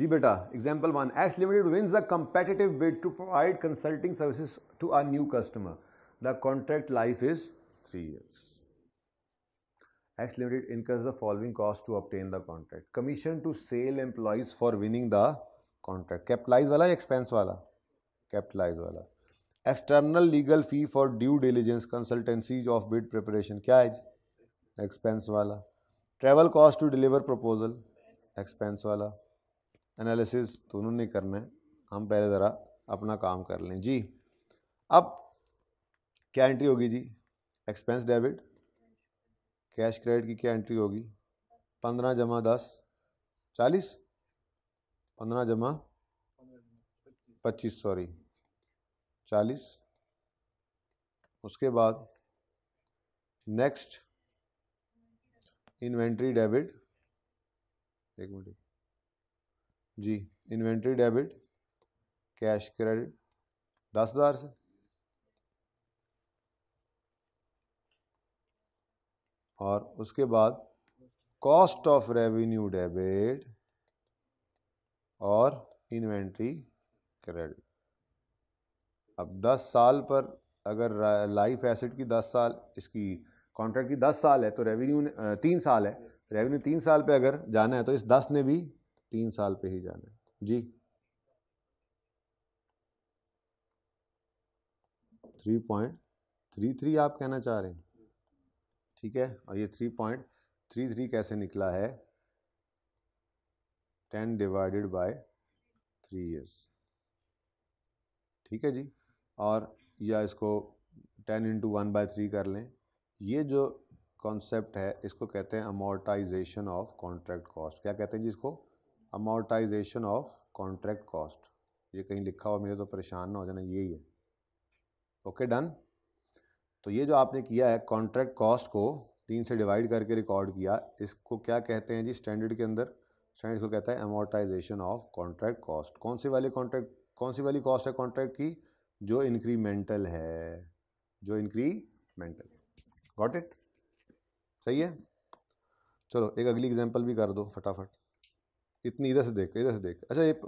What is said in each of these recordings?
जी बेटा example one X limited wins a competitive bid to provide consulting services to a new customer the contract life is three years X limited incurs the following cost to obtain the contract commission to sale employees for winning the contract capitalize वाला expense वाला capitalize वाला external legal fee for due diligence consultancies of bid preparation क्या है expense वाला travel cost to deliver proposal expense वाला analysis तो उन्होंने करना है हम पहले ज़रा अपना काम कर लें जी अब क्या एंट्री होगी जी एक्सपेंस डेबिट कैश क्रेडिट की क्या एंट्री होगी पंद्रह जमा दस चालीस पंद्रह जमा पच्चीस सॉरी चालीस उसके बाद नेक्स्ट इन्वेंट्री डेबिट एक मिनट जी इन्वेंट्री डेबिट कैश क्रेडिट दस हज़ार से और उसके बाद कॉस्ट ऑफ रेवेन्यू डेबिट और इन्वेंट्री क्रेडिट अब 10 साल पर अगर लाइफ एसेट की 10 साल इसकी कॉन्ट्रैक्ट की 10 साल है तो रेवेन्यू तीन साल है रेवेन्यू तीन साल पे अगर जाना है तो इस 10 ने भी तीन साल पे ही जाना है जी थ्री पॉइंट थ्री थ्री आप कहना चाह रहे हैं ठीक है और ये थ्री पॉइंट थ्री थ्री कैसे निकला है ten divided by three years ठीक है जी और या इसको ten into one by three कर लें ये जो कॉन्सेप्ट है इसको कहते हैं अमोर्टाइजेशन ऑफ कॉन्ट्रैक्ट कॉस्ट क्या कहते हैं जी इसको अमोर्टाइजेशन ऑफ कॉन्ट्रैक्ट कॉस्ट ये कहीं लिखा हुआ मेरे तो परेशान ना हो जाना यही है ओके डन तो ये जो आपने किया है कॉन्ट्रैक्ट कॉस्ट को तीन से डिवाइड करके रिकॉर्ड किया इसको क्या कहते हैं जी स्टैंडर्ड के अंदर स्टैंडर्ड को कहता है अमोर्टाइजेशन ऑफ कॉन्ट्रैक्ट कॉस्ट कौन सी वाली कॉन्ट्रैक्ट कौन सी वाली कॉस्ट है कॉन्ट्रैक्ट की जो इंक्रीमेंटल है जो इंक्रीमेंटल गॉट इट सही है चलो एक अगली एग्जांपल भी कर दो फटाफट इतनी इधर से देख इधर से देख अच्छा ये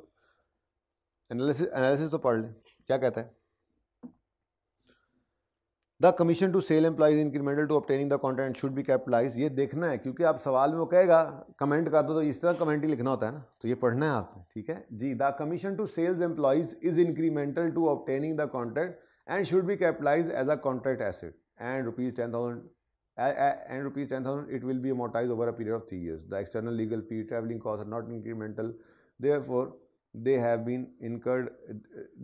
एनालिसिस एनालिसिस तो पढ़ लें क्या कहता है the commission to sale employees incremental to obtaining the content should be capitalize ये देखना है क्योंकि आप सवाल में वो कहेगा कमेंट कर दो तो इस तरह कमेंट ही लिखना होता है ना तो ये पढ़ना है आपने ठीक है जी the commission to sales employees is incremental to obtaining the contract and should be capitalize as a contract asset and rupees ten thousand and rupees ten thousand it will be amortize over a period of three years the external legal fee travelling cost not incremental therefore they have been incurred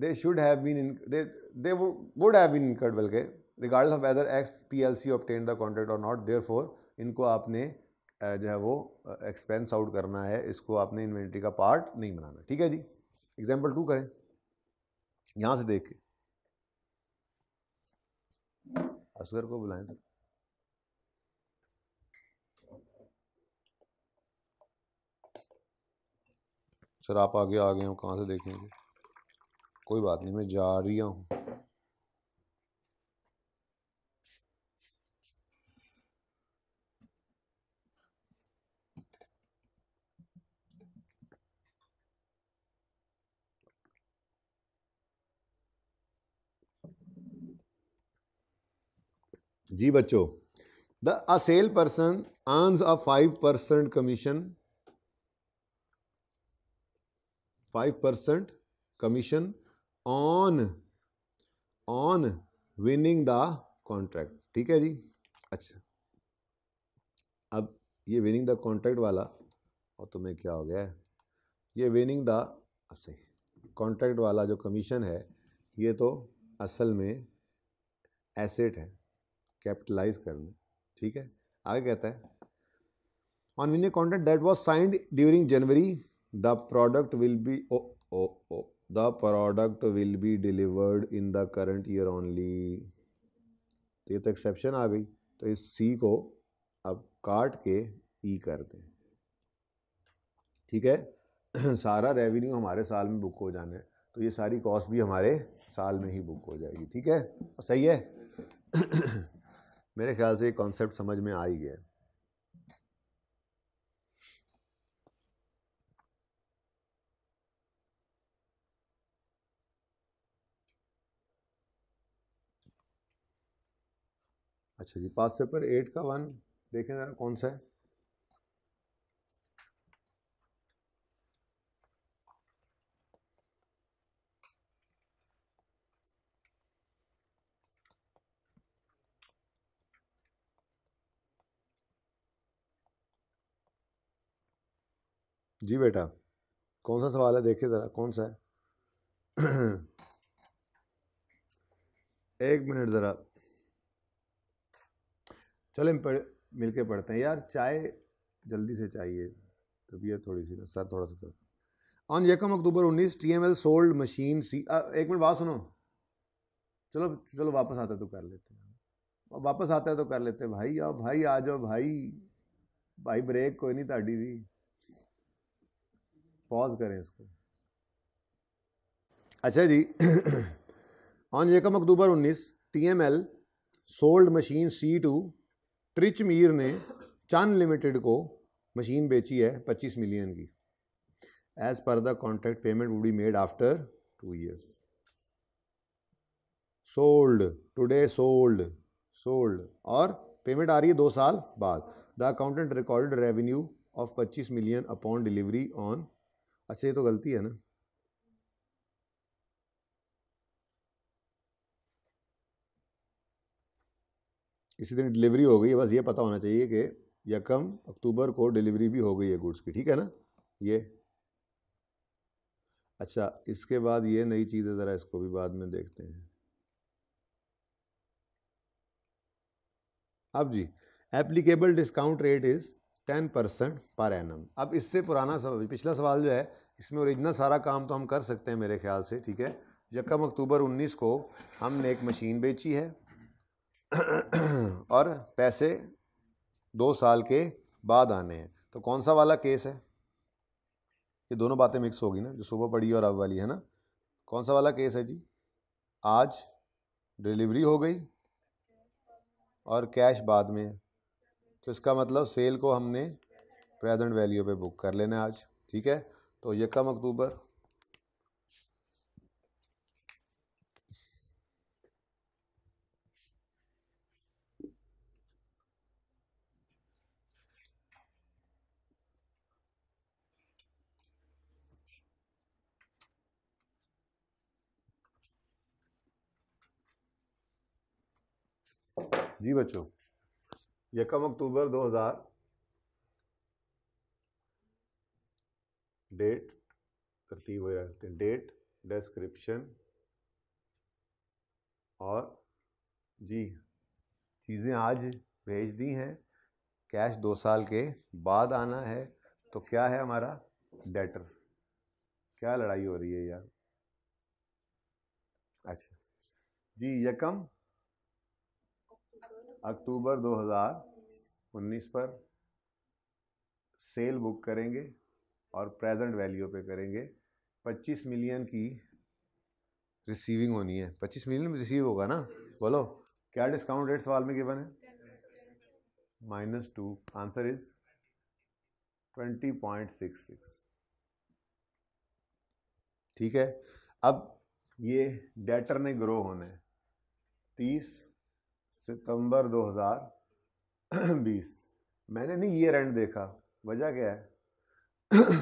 they should have been they would have been incurred बल्कि regardless of whether x P L C of the contract और not therefore इनको आपने जो है वो expense out करना है इसको आपने इन्वेंट्री का पार्ट नहीं बनाना ठीक है जी एग्जाम्पल टू करें यहाँ से देख के असगर को बुलाएं सर सर आप आगे आ गए हो कहाँ से देखेंगे कोई बात नहीं मैं जा रही हूँ जी बच्चों the a sale person earns a five percent commission five percent commission on on winning the contract ठीक है जी अच्छा अब ये विनिंग द कॉन्ट्रैक्ट वाला और तुम्हें क्या हो गया है ये विनिंग द सही कॉन्ट्रैक्ट वाला जो कमीशन है ये तो असल में एसेट है कैपिटलाइज करना ठीक है आगे कहता है on winning contract that was signed during January the product will be O O O the product will be delivered in the current year only तो ये तो एक्सेप्शन आ गई तो इस सी को अब काट के ई e कर दें ठीक है सारा रेवेन्यू हमारे साल में बुक हो जाना है तो ये सारी कॉस्ट भी हमारे साल में ही बुक हो जाएगी ठीक है सही है मेरे ख्याल से ये कॉन्सेप्ट समझ में आ ही गया अच्छा जी पास पेपर एट का वन देखें ज़रा कौन सा है जी बेटा कौन सा सवाल है देखिए ज़रा कौन सा है एक मिनट ज़रा चलो हम पढ़ मिल पढ़ते हैं यार चाय जल्दी से चाहिए तबीयत थोड़ी सी सर थोड़ा सा ऑन यकम अक्टूबर उन्नीस T M L sold machine C एक मिनट बात सुनो चलो चलो वापस आता है तो कर लेते हैं वापस आता है तो कर लेते हैं भाई आओ भाई आ जाओ भाई भाई ब्रेक कोई नहीं ताड़ी भी पॉज करें इसको अच्छा जी ऑन यकम अक्टूबर उन्नीस T M L sold machine C to त्रिच मीर ने चंद लिमिटेड को मशीन बेची है 25 मिलियन की एज पर the contract payment would be made after two years sold today sold sold और पेमेंट आ रही है दो साल बाद the accountant record revenue of 25 million upon delivery on अच्छा ये तो गलती है ना इसी दिन डिलीवरी हो गई है बस ये पता होना चाहिए कि यकम अक्टूबर को डिलीवरी भी हो गई है गुड्स की ठीक है ना ये अच्छा इसके बाद ये नई चीज़ है ज़रा इसको भी बाद में देखते हैं अब जी applicable discount rate is ten percent per annum अब इससे पुराना सवाल पिछला सवाल जो है इसमें ओरिजिनल सारा काम तो हम कर सकते हैं मेरे ख्याल से ठीक है यकम अक्टूबर 19 को हमने एक मशीन बेची है और पैसे दो साल के बाद आने हैं तो कौन सा वाला केस है ये दोनों बातें मिक्स होगी ना जो सुबह पड़ी और अब वाली है ना कौन सा वाला केस है जी आज डिलीवरी हो गई और कैश बाद में तो इसका मतलब सेल को हमने प्रेजेंट वैल्यू पे बुक कर लेना आज ठीक है तो यकम अक्टूबर जी बच्चों यकम अक्टूबर 2000 डेट तरतीब हो जाते हैं डेट डिस्क्रिप्शन और जी चीज़ें आज भेज दी हैं कैश दो साल के बाद आना है तो क्या है हमारा डेटर क्या लड़ाई हो रही है यार अच्छा जी यकम अक्टूबर 2019 पर सेल बुक करेंगे और प्रेजेंट वैल्यू पे करेंगे 25 मिलियन की रिसीविंग होनी है 25 मिलियन में रिसीव होगा ना बोलो क्या डिस्काउंट रेट सवाल में गिवन है minus two answer is twenty point six six ठीक है अब ये डेटर ने ग्रो होना है तीस सितंबर 2020 मैंने नहीं ईयर एंड देखा वजह क्या है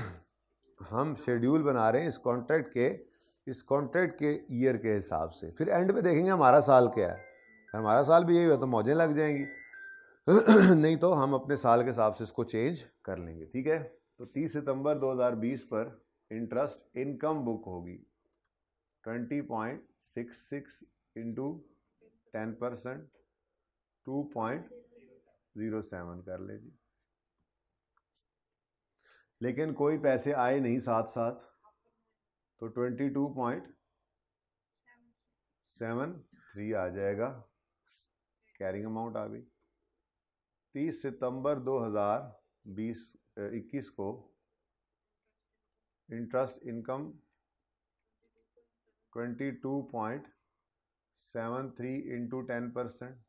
हम शेड्यूल बना रहे हैं इस कॉन्ट्रैक्ट के इस कॉन्ट्रैक्ट के ईयर के हिसाब से फिर एंड पे देखेंगे हमारा साल क्या है हमारा साल भी यही हुआ तो मौजें लग जाएंगी नहीं तो हम अपने साल के हिसाब से इसको चेंज कर लेंगे ठीक है तो 30 सितंबर 2020 पर इंटरेस्ट इनकम बुक होगी 20.66 point six six into ten percent two point zero seven कर लीजिए लेकिन कोई पैसे आए नहीं साथ साथ तो twenty two point seven three आ जाएगा कैरिंग अमाउंट आ गई तीस सितंबर दो हज़ार बीस इक्कीस को interest income twenty two point seven three into ten percent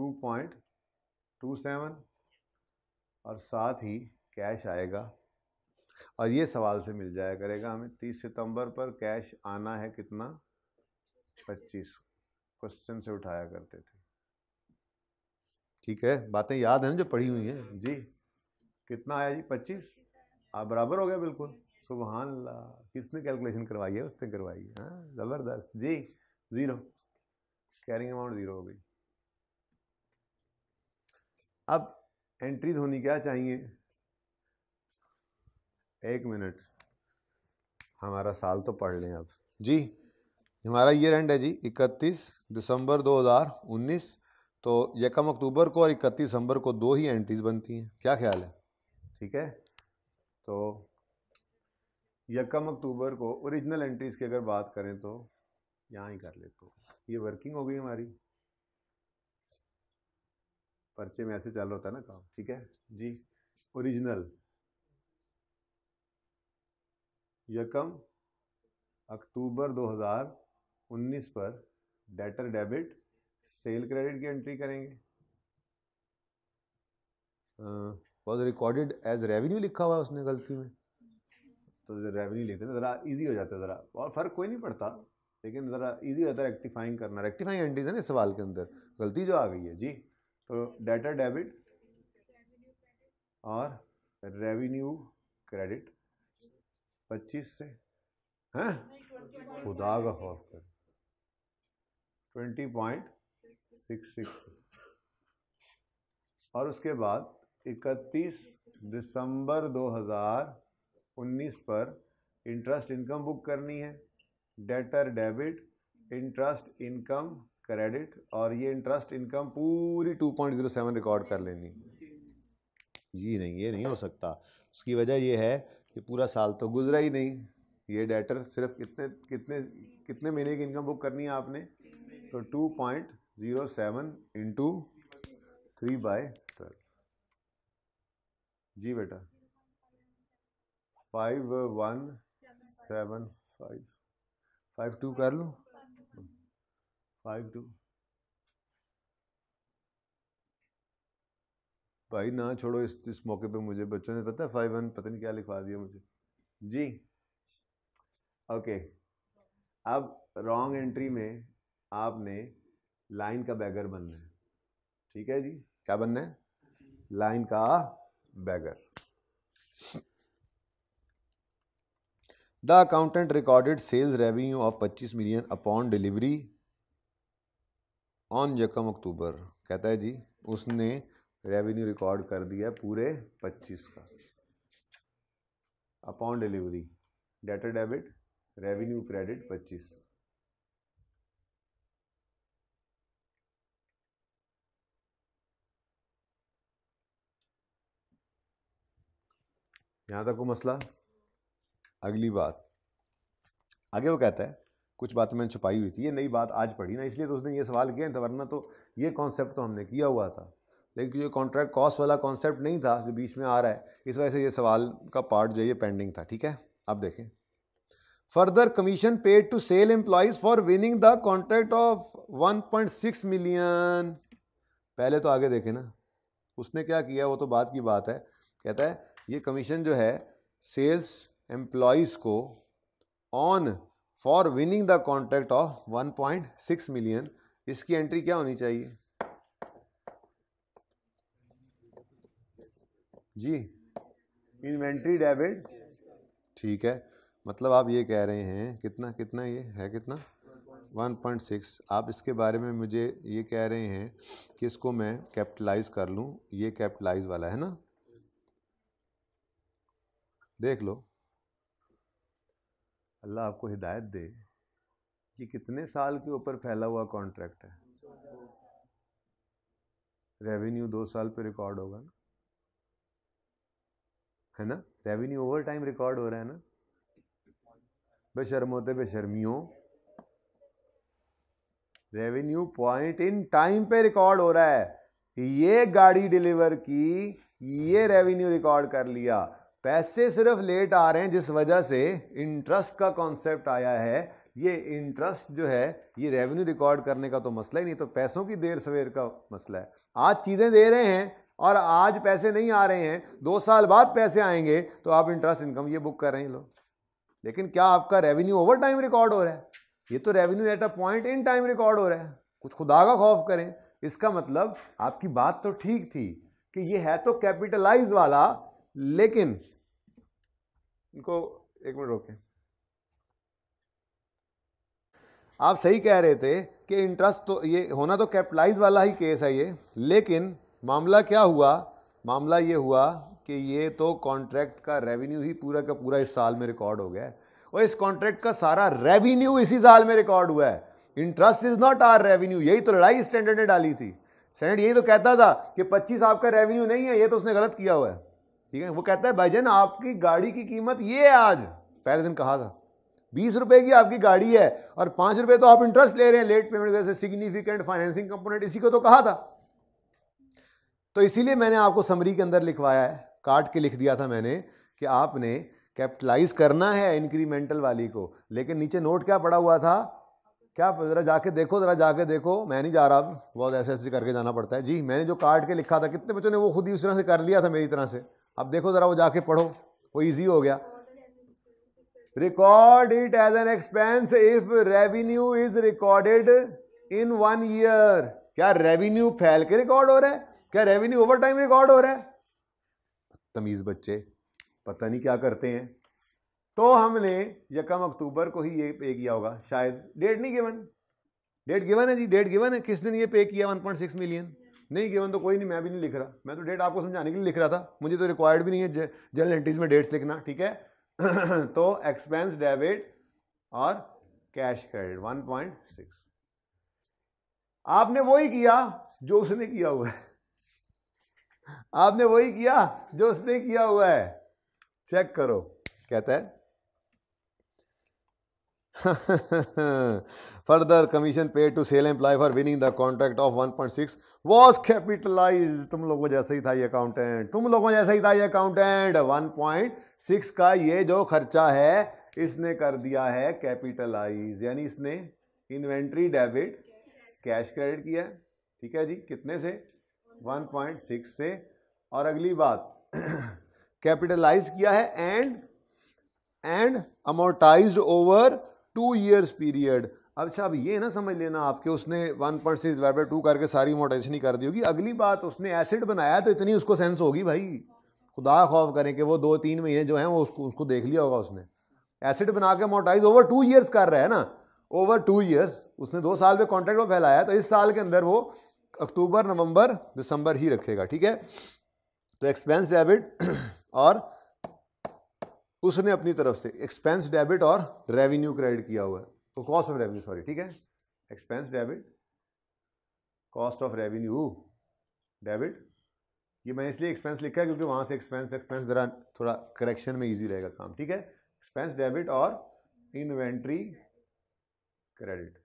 two point two seven और साथ ही कैश आएगा और ये सवाल से मिल जाया करेगा हमें तीस सितंबर पर कैश आना है कितना पच्चीस क्वेश्चन से उठाया करते थे ठीक है बातें याद हैं जो पढ़ी हुई हैं जी कितना आया जी पच्चीस आप बराबर हो गया बिल्कुल सुबहान ला किसने कैलकुलेशन करवाई है उसने करवाई है हाँ, ज़बरदस्त जी ज़ीरो कैरिंग अमाउंट ज़ीरो हो गई अब एंट्रीज होनी क्या चाहिए एक मिनट हमारा साल तो पढ़ लें अब जी हमारा ईयर एंड है जी 31 दिसंबर 2019 तो यकम अक्टूबर को और 31 दिसंबर को दो ही एंट्रीज बनती हैं क्या ख्याल है ठीक है तो यकम अक्टूबर को ओरिजिनल एंट्रीज की अगर बात करें तो यहाँ ही कर लेते हो ये वर्किंग हो गई हमारी पर्चे में ऐसे रहा होता है ना काम ठीक है जी ओरिजिनल यकम अक्टूबर 2019 पर डेटर डेबिट सेल क्रेडिट की एंट्री करेंगे वॉज रिकॉर्डेड एज रेवेन्यू लिखा हुआ है उसने गलती में तो जो रेवेन्यू लिखते हैं ज़रा इजी हो जाता है ज़रा और फ़र्क कोई नहीं पड़ता लेकिन ज़रा इजी होता है रेक्टिफाइंग करना रेक्टिफाइंग एंट्रीज है ना इस सवाल के अंदर गलती जो आ गई है जी तो डेबिट और रेवेन्यू क्रेडिट पच्चीस से हैं हाँ? खुदा का खौफ कर ट्वेंटी पॉइंट सिक्स सिक्स और उसके बाद इकतीस दिसंबर 2019 पर इंटरेस्ट इनकम बुक करनी है debtor debit interest income credit और ये इंटरेस्ट इनकम पूरी 2.07 रिकॉर्ड कर लेनी जी नहीं ये नहीं हो सकता उसकी वजह ये है कि पूरा साल तो गुजरा ही नहीं ये डेटर सिर्फ कितने कितने कितने महीने की इनकम बुक करनी है आपने तो 2.07 point zero seven into three by twelve जी बेटा five one seven five five two कर लूँ फाइव टू भाई ना छोड़ो इस इस मौके पे मुझे बच्चों ने पता है फाइव वन पता नहीं क्या लिखवा दिया मुझे जी ओके अब रॉन्ग एंट्री में आपने लाइन का बैगर बनना है ठीक है जी क्या बनना है लाइन का बैगर the accountant recorded sales revenue of 25 million upon delivery on यकम अक्टूबर कहता है जी उसने रेवेन्यू रिकॉर्ड कर दिया पूरे 25 का upon delivery debtor debit revenue credit 25 यहां तक को मसला अगली बात आगे वो कहता है कुछ बातें मैंने छुपाई हुई थी ये नई बात आज पढ़ी ना इसलिए तो उसने ये सवाल किया था तो वरना तो ये कॉन्सेप्ट तो हमने किया हुआ था लेकिन जो कॉन्ट्रैक्ट कॉस्ट वाला कॉन्सेप्ट नहीं था जो बीच में आ रहा है इस वजह से ये सवाल का पार्ट जो ये पेंडिंग था ठीक है आप देखें further commission paid to sale employees for winning the contract of 1.6 million पहले तो आगे देखें ना उसने क्या किया वो तो बात की बात है कहता है ये कमीशन जो है सेल्स एम्प्लॉयज़ को on for winning the contract of 1.6 million इसकी एंट्री क्या होनी चाहिए जी इन्वेंट्री डेबिट ठीक है मतलब आप ये कह रहे हैं कितना कितना ये है कितना 1.6 आप इसके बारे में मुझे ये कह रहे हैं कि इसको मैं कैपिटलाइज कर लूँ ये कैपिटलाइज वाला है ना देख लो अल्लाह आपको हिदायत दे कि कितने साल के ऊपर फैला हुआ कॉन्ट्रैक्ट है रेवेन्यू दो साल पे रिकॉर्ड होगा ना है ना रेवेन्यू ओवर टाइम रिकॉर्ड हो रहा है ना बेशर्म होते बेशर्मियों रेवेन्यू पॉइंट इन टाइम पे रिकॉर्ड हो रहा है ये गाड़ी डिलीवर की ये रेवेन्यू रिकॉर्ड कर लिया पैसे सिर्फ लेट आ रहे हैं जिस वजह से इंटरेस्ट का कॉन्सेप्ट आया है ये इंटरेस्ट जो है ये रेवेन्यू रिकॉर्ड करने का तो मसला ही नहीं तो पैसों की देर सवेर का मसला है आज चीज़ें दे रहे हैं और आज पैसे नहीं आ रहे हैं दो साल बाद पैसे आएंगे तो आप इंटरेस्ट इनकम ये बुक कर रहे हैं लोग लेकिन क्या आपका रेवेन्यू ओवर टाइम रिकॉर्ड हो रहा है ये तो revenue at a point in time record हो रहा है कुछ खुदा का खौफ करें इसका मतलब आपकी बात तो ठीक थी कि ये है तो कैपिटलाइज वाला लेकिन इनको एक मिनट रोके आप सही कह रहे थे कि इंटरेस्ट तो ये होना तो कैपिटलाइज वाला ही केस है ये लेकिन मामला क्या हुआ मामला ये हुआ कि ये तो कॉन्ट्रैक्ट का रेवेन्यू ही पूरा का पूरा इस साल में रिकॉर्ड हो गया है और इस कॉन्ट्रैक्ट का सारा रेवेन्यू इसी साल में रिकॉर्ड हुआ है interest is not our revenue यही तो लड़ाई स्टैंडर्ड ने डाली थी स्टैंडर्ड यही तो कहता था कि पच्चीस आपका रेवेन्यू नहीं है ये तो उसने गलत किया हुआ है ठीक है वो कहता है भाईजन आपकी गाड़ी की कीमत ये है आज पहले दिन कहा था बीस रुपए की आपकी गाड़ी है और पांच रुपए तो आप इंटरेस्ट ले रहे हैं लेट पेमेंट जैसे सिग्निफिकेंट फाइनेंसिंग कंपोनेंट इसी को तो कहा था तो इसीलिए मैंने आपको समरी के अंदर लिखवाया है काट के लिख दिया था मैंने कि आपने कैपिटलाइज करना है इंक्रीमेंटल वाली को लेकिन नीचे नोट क्या पड़ा हुआ था क्या ज़रा जाके देखो ज़रा जाके देखो मैं नहीं जा रहा अब बहुत ऐसे ऐसे करके जाना पड़ता है जी मैंने जो काट के लिखा था कितने बच्चों ने वो खुद ही उस तरह से कर लिया था मेरी तरह से अब देखो ज़रा वो जाके पढ़ो वो इजी हो गया record it as an expense if revenue is recorded in one year क्या रेवेन्यू फैल के रिकॉर्ड हो रहा है क्या रेवेन्यू ओवर टाइम रिकॉर्ड हो रहा है तमीज़ बच्चे पता नहीं क्या करते हैं तो हमने यकम अक्टूबर को ही ये पे किया होगा शायद डेट नहीं गिवन डेट गिवन है जी डेट गिवन है किस दिन ये पे किया 1.6 मिलियन नहीं गेवन तो कोई नहीं मैं भी नहीं लिख रहा मैं तो डेट आपको समझाने के लिए लिख रहा था मुझे तो रिक्वायर्ड भी नहीं है जनरल एंट्रीज में डेट्स लिखना ठीक है तो एक्सपेंस डेबिट और cash credit one point six आपने वही किया जो उसने किया हुआ है आपने वही किया जो उसने किया हुआ है चेक करो कहता है further commission paid to sale employee for winning the contract of 1.6 was capitalize तुम लोगों जैसा ही था ये अकाउंटेंट तुम लोगों जैसा ही था ये अकाउंटेंट 1.6 का ये जो खर्चा है इसने कर दिया है कैपिटलाइज यानी इसने इन्वेंट्री डेबिट कैश क्रेडिट किया ठीक है जी कितने से 1.6 से और अगली बात कैपिटलाइज किया है and and amortize over two years period अच्छा अब ये ना समझ लेना आपके उसने one point six by two करके सारी मोटेशन ही कर दी होगी अगली बात उसने एसिड बनाया तो इतनी उसको सेंस होगी भाई खुदा खौफ करें कि वो दो तीन महीने जो हैं वो उसको उसको देख लिया होगा उसने एसिड बना के मोटाइज ओवर टू ईयर्स कर रहा है ना ओवर टू ईयर्स उसने दो साल में कॉन्ट्रैक्ट में फैलाया तो इस साल के अंदर वो अक्टूबर नवंबर दिसंबर ही रखेगा ठीक है तो एक्सपेंस डेबिट और उसने अपनी तरफ से एक्सपेंस डेबिट और रेवेन्यू क्रेडिट किया हुआ है तो कॉस्ट ऑफ रेवेन्यू सॉरी ठीक है expense debit cost of revenue debit ये मैंने इसलिए एक्सपेंस लिखा है क्योंकि वहां से एक्सपेंस एक्सपेंस ज़रा थोड़ा करेक्शन में ईजी रहेगा काम ठीक है एक्सपेंस डेबिट और इन्वेंट्री क्रेडिट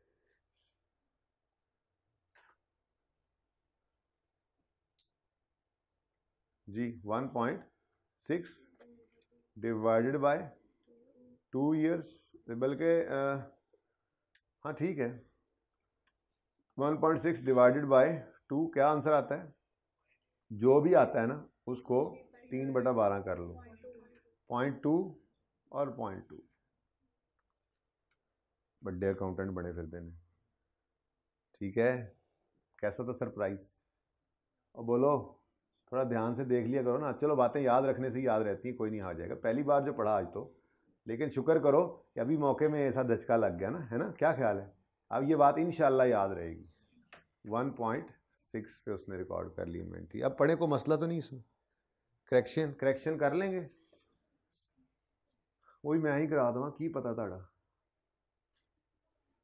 जी one point six divided by two years तो बल्कि हाँ ठीक है 1.6 डिवाइडेड बाय टू क्या आंसर आता है जो भी आता है ना उसको तीन बटा बारह कर लो पॉइंट टू और पॉइंट टू बड्डे अकाउंटेंट बने फिर देने ठीक है कैसा था सरप्राइज और बोलो थोड़ा ध्यान से देख लिया करो ना चलो बातें याद रखने से याद रहती हैं कोई नहीं आ जाएगा पहली बार जो पढ़ा आज तो लेकिन शुक्र करो कि अभी मौके में ऐसा धचका लग गया ना है ना क्या ख्याल है अब ये बात इन याद रहेगी वन पॉइंट सिक्स पे उसने रिकॉर्ड कर ली इन्वेंट्री अब पढ़े को मसला तो नहीं इसमें करेक्शन करेक्शन कर लेंगे वही मैं ही करा देव की पता था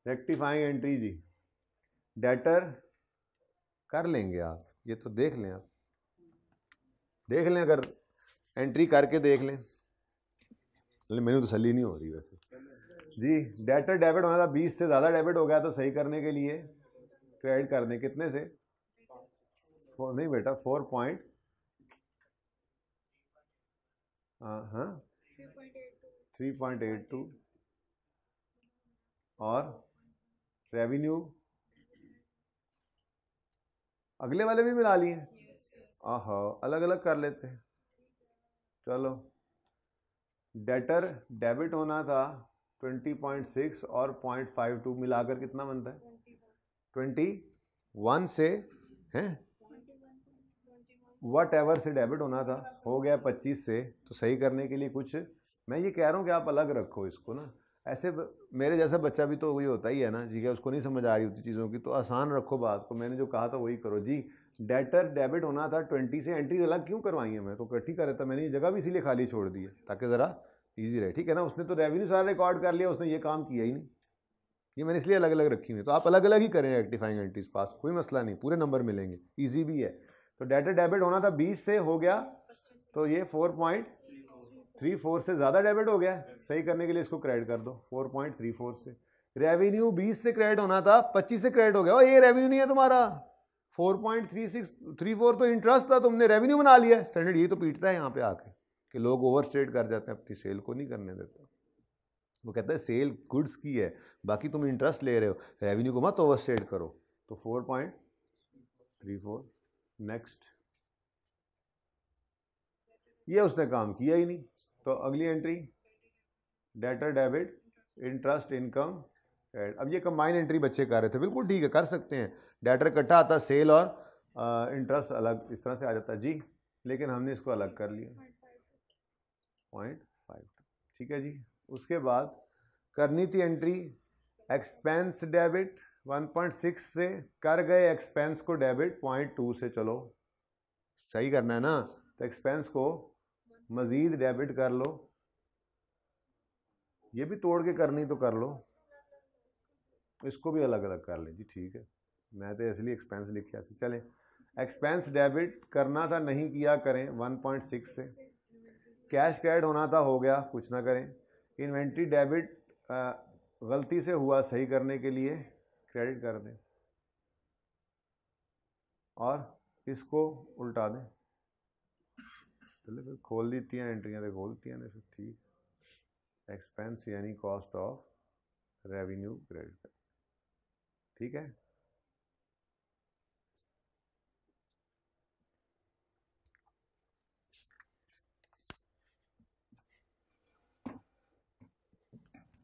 रेक्टिफाइंग एंट्री जी डेटर कर लेंगे आप ये तो देख लें आप देख लें अगर एंट्री करके देख लें मैंने तसली तो नहीं हो रही वैसे जी डेटर डेबिट होना था बीस से ज़्यादा डेबिट हो गया था सही करने के लिए क्रेडिट करने कर दें कितने से फोर नहीं बेटा फोर पॉइंट हाँ थ्री पॉइंट एट टू और रेवेन्यू अगले वाले भी मिला लिए आह अलग अलग कर लेते हैं चलो डेटर डेबिट होना था 20.6 और 0.52 मिलाकर कितना बनता है 21 से हैं वट एवर से डेबिट होना था हो गया 25 से तो सही करने के लिए कुछ मैं ये कह रहा हूँ कि आप अलग रखो इसको ना ऐसे मेरे जैसा बच्चा भी तो वही होता ही है ना जी क्या उसको नहीं समझ आ रही होती चीज़ों की तो आसान रखो बात को मैंने जो कहा था वही करो जी डेटर डेबिट होना था ट्वेंटी से एंट्री अलग क्यों करवाई है मैं तो ठीक कर था मैंने ये जगह भी इसीलिए खाली छोड़ दी है ताकि ज़रा ईजी रहे ठीक है ना उसने तो रेवेन्यू सारा रिकॉर्ड कर लिया उसने ये काम किया ही नहीं ये मैंने इसलिए अलग अलग रखी हुई है तो आप अलग अलग ही करें रेक्टिफाइंग एंट्रीज पास कोई मसला नहीं पूरे नंबर मिलेंगे ईजी भी है तो डेटर डेबिट होना था बीस से हो गया तो ये फोर पॉइंट थ्री फोर से ज़्यादा डेबिट हो गया सही करने के लिए इसको क्रेडिट कर दो फोर पॉइंट थ्री फोर से रेवेन्यू बीस से क्रेडिट होना था पच्चीस से क्रेडिट हो गया और ये रेवेन्यू नहीं है तुम्हारा four point three six three four तो इंटरेस्ट था तुमने रेवेन्यू बना लिया स्टैंडर्ड ये तो पीटता है यहाँ पे आके कि लोग ओवर कर जाते हैं अपनी सेल को नहीं करने देता वो कहता है सेल गुड्स की है बाकी तुम इंटरेस्ट ले रहे हो रेवेन्यू को मत ओवर करो तो four point three four next ये उसने काम किया ही नहीं तो अगली entry debtor debit interest income add अब ये कंबाइन एंट्री बच्चे कर रहे थे बिल्कुल ठीक है कर सकते हैं डेटर इकट्ठा आता सेल और इंटरेस्ट अलग इस तरह से आ जाता जी लेकिन हमने इसको अलग कर लिया पॉइंट फाइव ठीक है जी उसके बाद करनी थी एंट्री एक्सपेंस डेबिट 1.6 से कर गए एक्सपेंस को डेबिट पॉइंट टू से चलो सही करना है ना तो एक्सपेंस को मज़ीद डेबिट कर लो ये भी तोड़ के करनी तो कर लो इसको भी अलग अलग कर लें जी ठीक है मैं तो इसलिए एक्सपेंस लिखा सी चलें एक्सपेंस डेबिट करना था नहीं किया करें 1.6 से कैश क्रेड होना था हो गया कुछ ना करें इन्वेंट्री डेबिट गलती से हुआ सही करने के लिए क्रेडिट कर दें और इसको उल्टा दें चले फिर खोल देती हैं एंट्रियाँ तो खोल देती हैं तो फिर ठीक एक्सपेंस यानी कॉस्ट ऑफ रेवेन्यू क्रेडिट ठीक है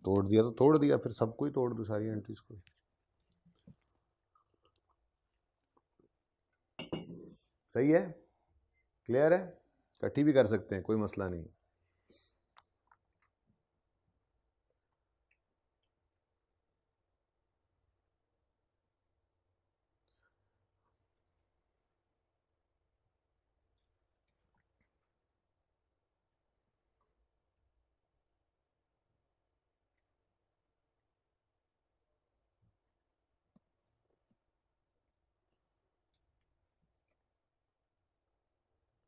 तोड़ दिया तो तोड़ दिया फिर सबको ही तोड़ दो सारी एंट्रीज को सही है क्लियर है इकट्ठी भी कर सकते हैं कोई मसला नहीं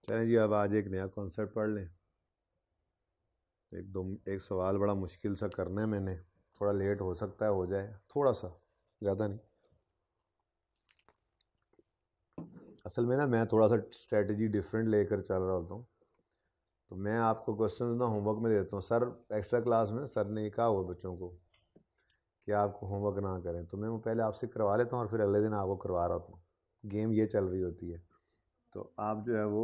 चलें जी अब आज एक नया कॉन्सेप्ट पढ़ लें एक दो एक सवाल बड़ा मुश्किल सा करना है मैंने थोड़ा लेट हो सकता है हो जाए थोड़ा सा ज़्यादा नहीं असल में ना मैं थोड़ा सा स्ट्रेटजी डिफरेंट लेकर चल रहा होता हूँ तो मैं आपको क्वेश्चन ना होमवर्क में देता हूँ सर एक्स्ट्रा क्लास में सर ने कहा हुआ बच्चों को कि आपको होमवर्क ना करें तो मैं वो पहले आपसे करवा लेता हूँ और फिर अगले दिन आपको करवा रहा होता हूँ गेम ये चल रही होती है तो आप जो है वो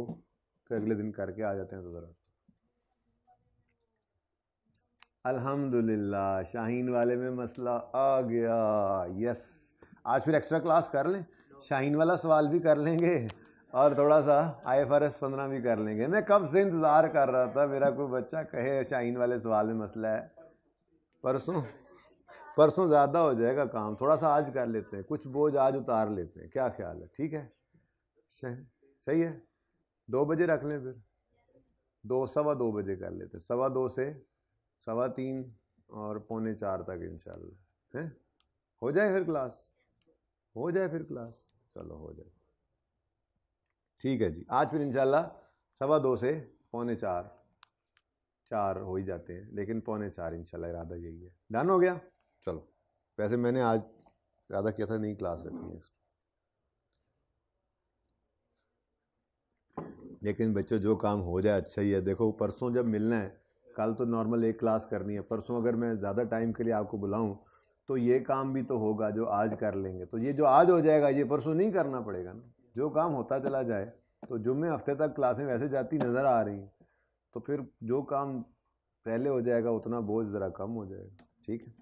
फिर अगले दिन करके आ जाते हैं तो ज़रा अल्हम्दुलिल्लाह शाहीन वाले में मसला आ गया यस आज फिर एक्स्ट्रा क्लास कर लें शाहीन वाला सवाल भी कर लेंगे और थोड़ा सा आई एफ आर एस पंद्रह भी कर लेंगे मैं कब से इंतज़ार कर रहा था मेरा कोई बच्चा कहे शाहीन वाले सवाल में मसला है परसों परसों ज़्यादा हो जाएगा काम थोड़ा सा आज कर लेते हैं कुछ बोझ आज उतार लेते हैं क्या ख्याल है ठीक है सही है दो बजे रख लें फिर दो सवा दो बजे कर लेते सवा दो से सवा तीन और पौने चार तक इंशाल्लाह हैं हो जाए फिर क्लास हो जाए फिर क्लास चलो हो जाए ठीक है जी आज फिर इंशाल्लाह सवा दो से पौने चार चार हो ही जाते हैं लेकिन पौने चार इंशाल्लाह इरादा यही है डन हो गया चलो वैसे मैंने आज इरादा किया था नहीं क्लास रखनी है लेकिन बच्चों जो काम हो जाए अच्छा ही है देखो परसों जब मिलना है कल तो नॉर्मल एक क्लास करनी है परसों अगर मैं ज़्यादा टाइम के लिए आपको बुलाऊँ तो ये काम भी तो होगा जो आज कर लेंगे तो ये जो आज हो जाएगा ये परसों नहीं करना पड़ेगा ना जो काम होता चला जाए तो जुम्मे हफ्ते तक क्लासें वैसे जाती नज़र आ रही हैं तो फिर जो काम पहले हो जाएगा उतना बोझ ज़रा कम हो जाएगा ठीक है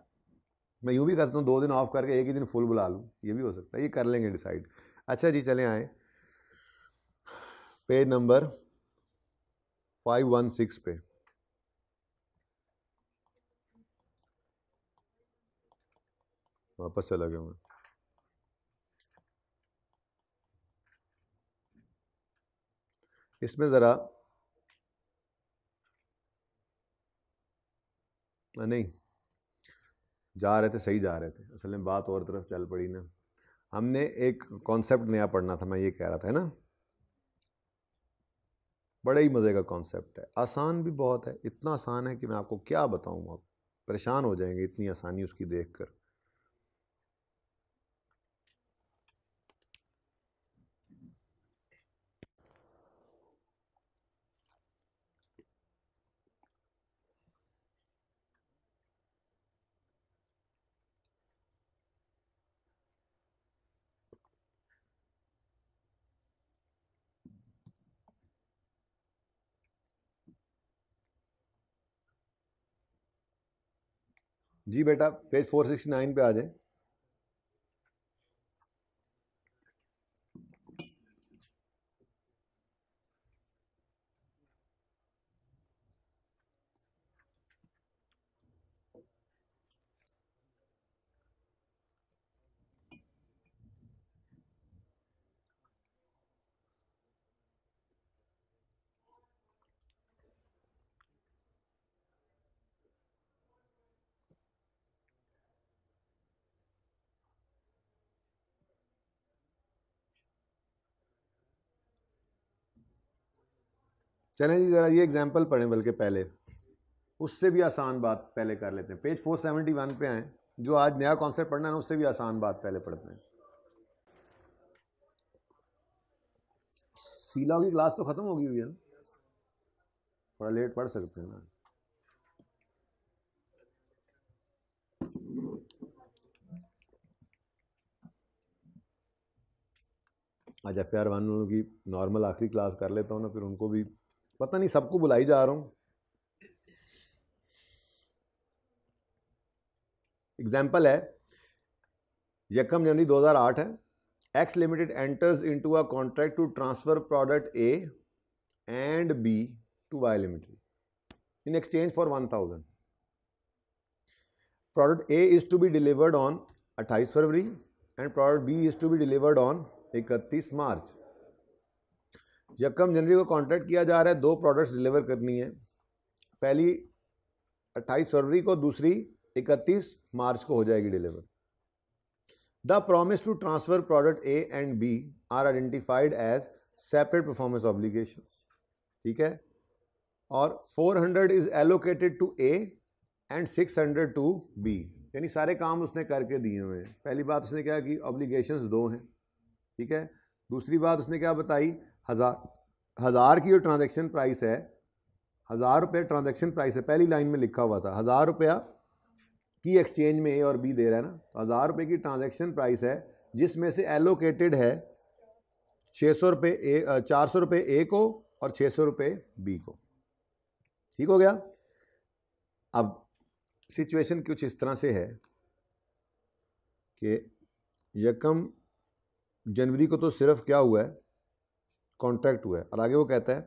मैं यूँ भी करता हूँ दो दिन ऑफ करके एक ही दिन फुल बुला लूँ ये भी हो सकता है ये कर लेंगे डिसाइड अच्छा जी चले आएँ पेज नंबर 516 पे वापस चला गया मैं इसमें ज़रा नहीं जा रहे थे सही जा रहे थे असल में बात और तरफ चल पड़ी ना हमने एक कॉन्सेप्ट नया पढ़ना था मैं ये कह रहा था है ना बड़ा ही मज़े का कॉन्सेप्ट है आसान भी बहुत है इतना आसान है कि मैं आपको क्या बताऊँ आप परेशान हो जाएंगे इतनी आसानी उसकी देख कर जी बेटा पेज 469 पे आ जाए चलें जी ज़रा ये एग्जाम्पल पढ़ें बल्कि पहले उससे भी आसान बात पहले कर लेते हैं पेज 471 पे आएँ जो आज नया कॉन्सेप्ट पढ़ना है उससे भी आसान बात पहले पढ़ते हैं सीला की क्लास तो ख़त्म होगी हुई है ना थोड़ा लेट पढ़ सकते हैं ना आज एफ आर वन की नॉर्मल आखिरी क्लास कर लेता हूँ ना फिर उनको भी पता नहीं सबको बुलाई जा रहा हूँ एग्जाम्पल है यकम जनवरी 2008 है X limited enters into a contract to transfer product A and B to Y limited in exchange for one thousand product A is to be delivered on 28 February and product B is to be delivered on 31 March यकम जनवरी को contract किया जा रहा है दो products deliver करनी है पहली 28 फरवरी को दूसरी 31 मार्च को हो जाएगी deliver the promise to transfer product A and B are identified as separate performance obligation ठीक है और 400 is allocated to A and 600 to B यानी सारे काम उसने करके दिए हुए हैं पहली बात उसने क्या की ऑब्लीगेशन दो हैं ठीक है दूसरी बात उसने क्या बताई हज़ार हज़ार की जो ट्रांजेक्शन प्राइस है हज़ार रुपये ट्रांजेक्शन प्राइस है पहली लाइन में लिखा हुआ था हज़ार रुपया की एक्सचेंज में ए और बी दे रहा है ना तो हज़ार रुपये की ट्रांजेक्शन प्राइस है जिसमें से एलोकेटेड है छः सौ रुपये ए चार सौ रुपये ए को और छः सौ रुपये बी को ठीक हो गया अब सिचुएशन कुछ इस तरह से है कि यकम जनवरी को तो सिर्फ क्या हुआ है कॉन्ट्रैक्ट हुआ है और आगे वो कहता है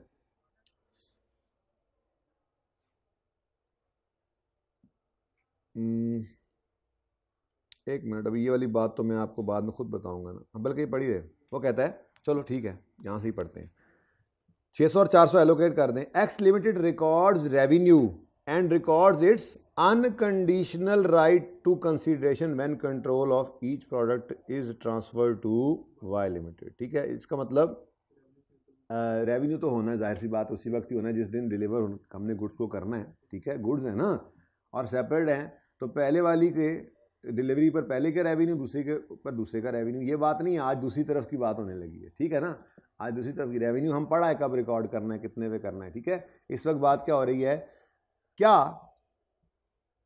हम्म, एक मिनट अभी ये वाली बात तो मैं आपको बाद में खुद बताऊंगा ना बल्कि पढ़ी रहे वो कहता है चलो ठीक है यहाँ से ही पढ़ते हैं 600 और 400 एलोकेट कर दें X limited records revenue and records its unconditional right to consideration when control of each product is transfer to Y limited ठीक है इसका मतलब रेवेन्यू तो होना जाहिर सी बात उसी वक्त ही होना है जिस दिन डिलीवर हमने गुड्स को करना है ठीक है गुड्स हैं ना और सेपरेट हैं तो पहले वाली के डिलीवरी पर पहले का रेवेन्यू दूसरे के ऊपर दूसरे का रेवेन्यू ये बात नहीं आज दूसरी तरफ की बात होने लगी है ठीक है ना आज दूसरी तरफ की रेवेन्यू हम पढ़ा है कब रिकॉर्ड करना है कितने पे करना है ठीक है इस वक्त बात क्या हो रही है क्या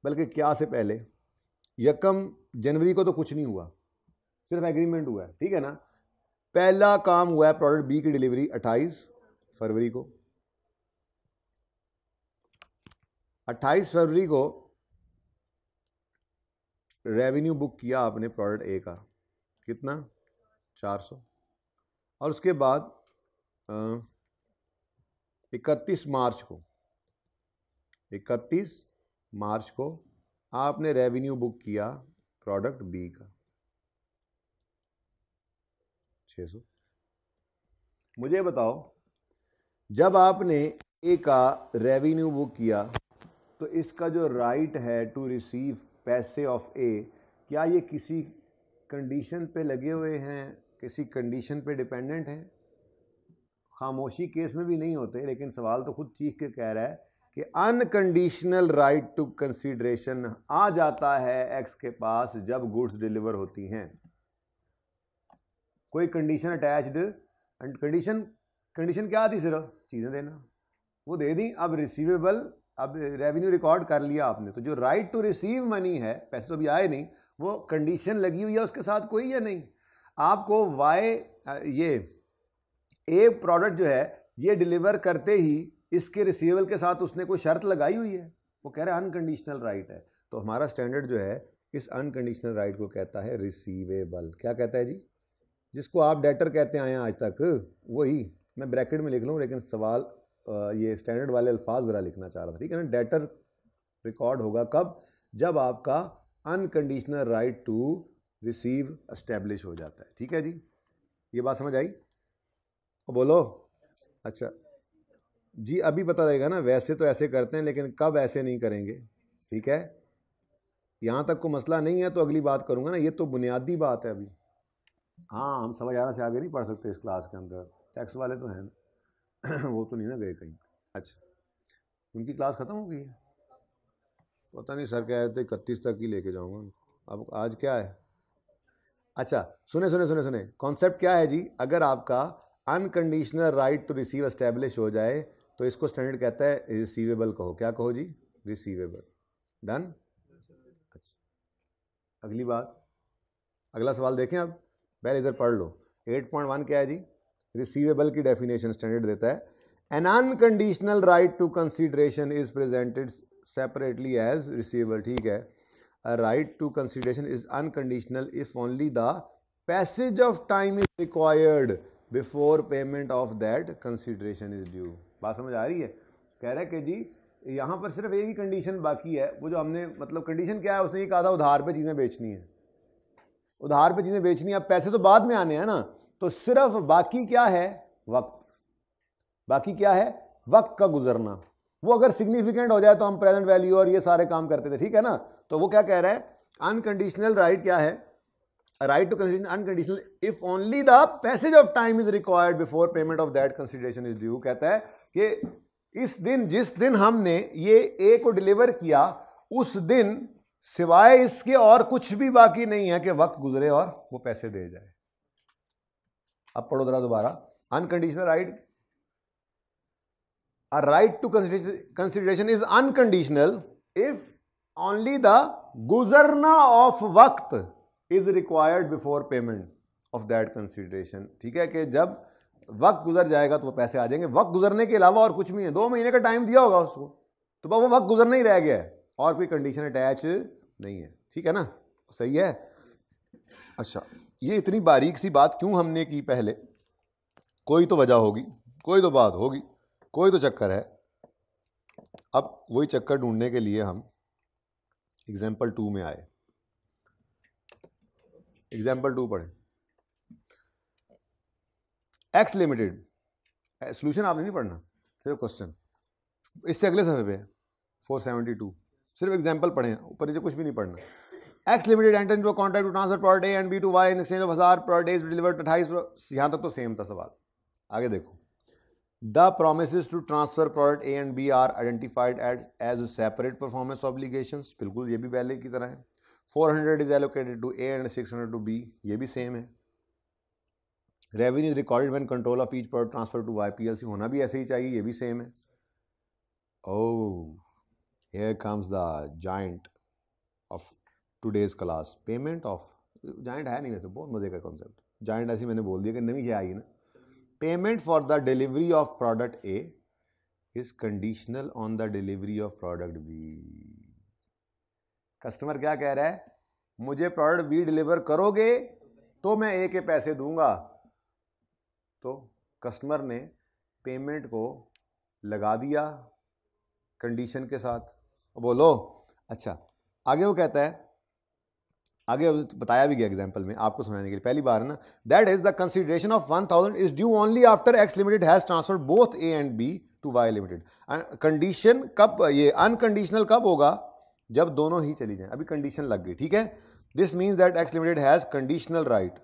बल्कि क्या से पहले यकम जनवरी को तो कुछ नहीं हुआ सिर्फ एग्रीमेंट हुआ है ठीक है ना पहला काम हुआ है प्रोडक्ट बी की डिलीवरी 28 फरवरी को 28 फरवरी को रेवेन्यू बुक किया आपने प्रोडक्ट ए का कितना 400 और उसके बाद इकतीस मार्च को इकतीस मार्च को आपने रेवेन्यू बुक किया प्रोडक्ट बी का छः सौ मुझे बताओ जब आपने ए का रेवेन्यू बुक किया तो इसका जो राइट है टू रिसीव पैसे ऑफ ए क्या ये किसी कंडीशन पे लगे हुए हैं किसी कंडीशन पे डिपेंडेंट हैं खामोशी केस में भी नहीं होते लेकिन सवाल तो खुद चीख के कह रहा है कि अनकंडीशनल राइट टू कंसीडरेशन आ जाता है एक्स के पास जब गुड्स डिलीवर होती हैं कोई condition attached and condition condition क्या थी सिर्फ चीज़ें देना वो दे दी अब रिसीवेबल अब रेवेन्यू रिकॉर्ड कर लिया आपने तो जो राइट टू रिसीव मनी है पैसे तो अभी आए नहीं वो कंडीशन लगी हुई है उसके साथ कोई या नहीं आपको वाई ये ए प्रोडक्ट जो है ये डिलीवर करते ही इसके रिसीवेबल के साथ उसने कोई शर्त लगाई हुई है वो कह रहे हैं अनकंडीशनल राइट है तो हमारा स्टैंडर्ड जो है इस अनकंडीशनल राइट को कहता है रिसीवेबल क्या कहता है जी जिसको आप डेटर कहते आए हैं आज तक वही मैं ब्रैकेट में लिख लूँ लेकिन सवाल ये स्टैंडर्ड वाले अल्फाज ज़रा लिखना चाह रहा था ठीक है ना डेटर रिकॉर्ड होगा कब जब आपका unconditional right to receive establish हो जाता है ठीक है जी ये बात समझ आई बोलो अच्छा जी अभी पता रहेगा ना वैसे तो ऐसे करते हैं लेकिन कब ऐसे नहीं करेंगे ठीक है यहाँ तक को मसला नहीं है तो अगली बात करूँगा ना ये तो बुनियादी बात है अभी हाँ हम समझ आना से आगे नहीं पढ़ सकते इस क्लास के अंदर टैक्स वाले तो हैं ना वो तो नहीं ना गए कहीं अच्छा उनकी क्लास ख़त्म हो गई है पता नहीं सर कह रहे थे इकतीस तक ही लेके जाऊंगा अब आज क्या है अच्छा सुने सुने सुने सुने कॉन्सेप्ट क्या है जी अगर आपका unconditional right to receive establish हो जाए तो इसको स्टैंडर्ड कहता है रिसीवेबल कहो क्या कहो जी रिसीवेबल डन अच्छा अगली बात अगला सवाल देखें आप पहले इधर पढ़ लो 8.1 क्या है जी रिसीवेबल की डेफिनेशन स्टैंडर्ड देता है an unconditional right to consideration is presented separately as receivable ठीक है right to consideration is unconditional if only the passage of time is required before payment of that consideration is due बात समझ आ रही है कह रहे हैं कि जी यहाँ पर सिर्फ एक ही कंडीशन बाकी है वो जो हमने मतलब कंडीशन क्या है उसने ये कहा था उधार पे चीज़ें बेचनी है उधार पे चीज़ें बेचनी है पैसे तो बाद में आने हैं ना तो सिर्फ बाकी क्या है वक्त बाकी क्या है वक्त का गुजरना वो अगर सिग्निफिकेंट हो जाए तो हम प्रेजेंट वैल्यू और ये सारे काम करते थे ठीक है ना तो वो क्या कह रहा है अनकंडीशनल राइट right क्या है right to consider unconditional if only the passage of time is required before payment of that consideration is due कहता है कि इस दिन जिस दिन हमने ये ए को डिलीवर किया उस दिन सिवाय इसके और कुछ भी बाकी नहीं है कि वक्त गुजरे और वो पैसे दे जाए अब पढ़ो जरा दोबारा unconditional right uh right to consideration is unconditional if only the गुजरना ऑफ वक्त is required before payment of that consideration ठीक है कि जब वक्त गुजर जाएगा तो वो पैसे आ जाएंगे वक्त गुजरने के अलावा और कुछ भी है दो महीने का टाइम दिया होगा उसको तो वह वो वक्त गुजरना ही रह गया है और कोई कंडीशन अटैच नहीं है ठीक है ना सही है अच्छा ये इतनी बारीक सी बात क्यों हमने की पहले कोई तो वजह होगी कोई तो बात होगी कोई तो चक्कर है अब वही चक्कर ढूंढने के लिए हम एग्जाम्पल टू में आए एग्जाम्पल टू पढ़ें एक्स लिमिटेड सोल्यूशन आपने नहीं पढ़ना सिर्फ क्वेश्चन इससे अगले सफ़े पे है फोर सेवेंटी टू सिर्फ एग्जाम्पल पढ़े ऊपर नीचे कुछ भी नहीं पढ़ना X limited enter into contract to transfer per day and B to Y in exchange of हज़ार पर डे डिलीवर अठाईस यहाँ तक तो सेम था सवाल आगे देखो the promise to transfer product A and B are identified at as separate performance obligation बिल्कुल ये भी पहले की तरह है four hundred is allocated to A and six hundred to B ये भी सेम है revenue recorded when control of each product transfer to Y P L C होना भी ऐसे ही चाहिए ये भी सेम है ओ oh, here comes the giant of today's class payment of giant है नहीं वैसे बहुत मज़े का concept giant ऐसी मैंने बोल दिया कि नई क्या आएगी ना payment for the delivery of product A is conditional on the delivery of product B customer क्या कह रहा है मुझे प्रोडक्ट बी डिलीवर करोगे तो मैं ए के पैसे दूंगा तो कस्टमर ने पेमेंट को लगा दिया कंडीशन के साथ बोलो अच्छा आगे वो कहता है आगे बताया भी गया एग्जाम्पल में आपको सुनाने के लिए पहली बार ना that is the consideration of one thousand is due only after X limited has transfer both A and B to Y limited condition कब ये अनकंडीशनल कब होगा जब दोनों ही चली जाएं अभी कंडीशन लग गई ठीक है this means that X limited has conditional right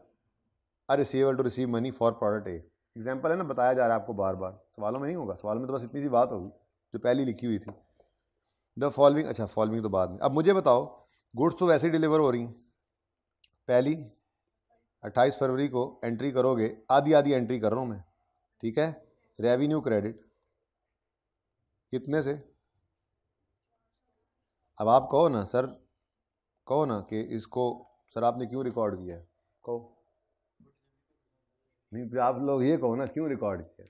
or receival to receive money for product A example है ना बताया जा रहा है आपको बार बार सवालों में नहीं होगा सवाल में तो बस इतनी सी बात होगी जो पहली लिखी हुई थी द फॉलोइंग अच्छा फॉलोइंग तो बाद में अब मुझे बताओ गुड्स तो वैसे ही डिलीवर हो रही हैं पहली 28 फरवरी को एंट्री करोगे आधी आधी एंट्री कर रहा हूँ मैं ठीक है रेवेन्यू क्रेडिट कितने से अब आप कहो ना सर कहो ना कि इसको सर आपने क्यों रिकॉर्ड किया है कहो नहीं तो आप लोग ये कहो ना क्यों रिकॉर्ड किया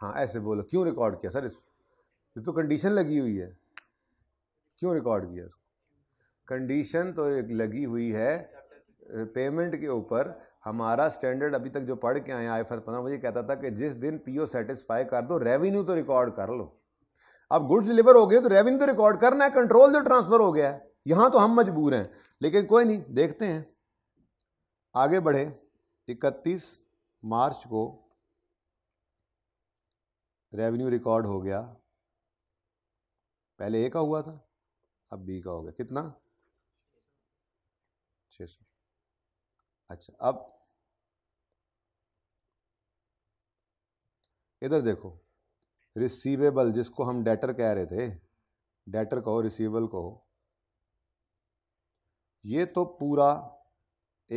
हाँ ऐसे बोलो क्यों रिकॉर्ड किया सर इसको ये तो कंडीशन लगी हुई है क्यों रिकॉर्ड किया इसको कंडीशन तो एक लगी हुई है पेमेंट के ऊपर हमारा स्टैंडर्ड अभी तक जो पढ़ के आए आई फर पंद्रह मुझे कहता था कि जिस दिन पीओ सेटिस्फाई कर दो रेवेन्यू तो रिकॉर्ड कर लो अब गुड्स डिलीवर हो गए तो रेवेन्यू तो रिकॉर्ड करना है कंट्रोल तो ट्रांसफर हो गया है यहाँ तो हम मजबूर हैं लेकिन कोई नहीं देखते हैं आगे बढ़े इकतीस मार्च को रेवेन्यू रिकॉर्ड हो गया पहले एक का हुआ था अब बी का हो गया कितना छ सौ अच्छा अब इधर देखो रिसीवेबल जिसको हम डेटर कह रहे थे डेटर कहो रिसीवेबल कहो ये तो पूरा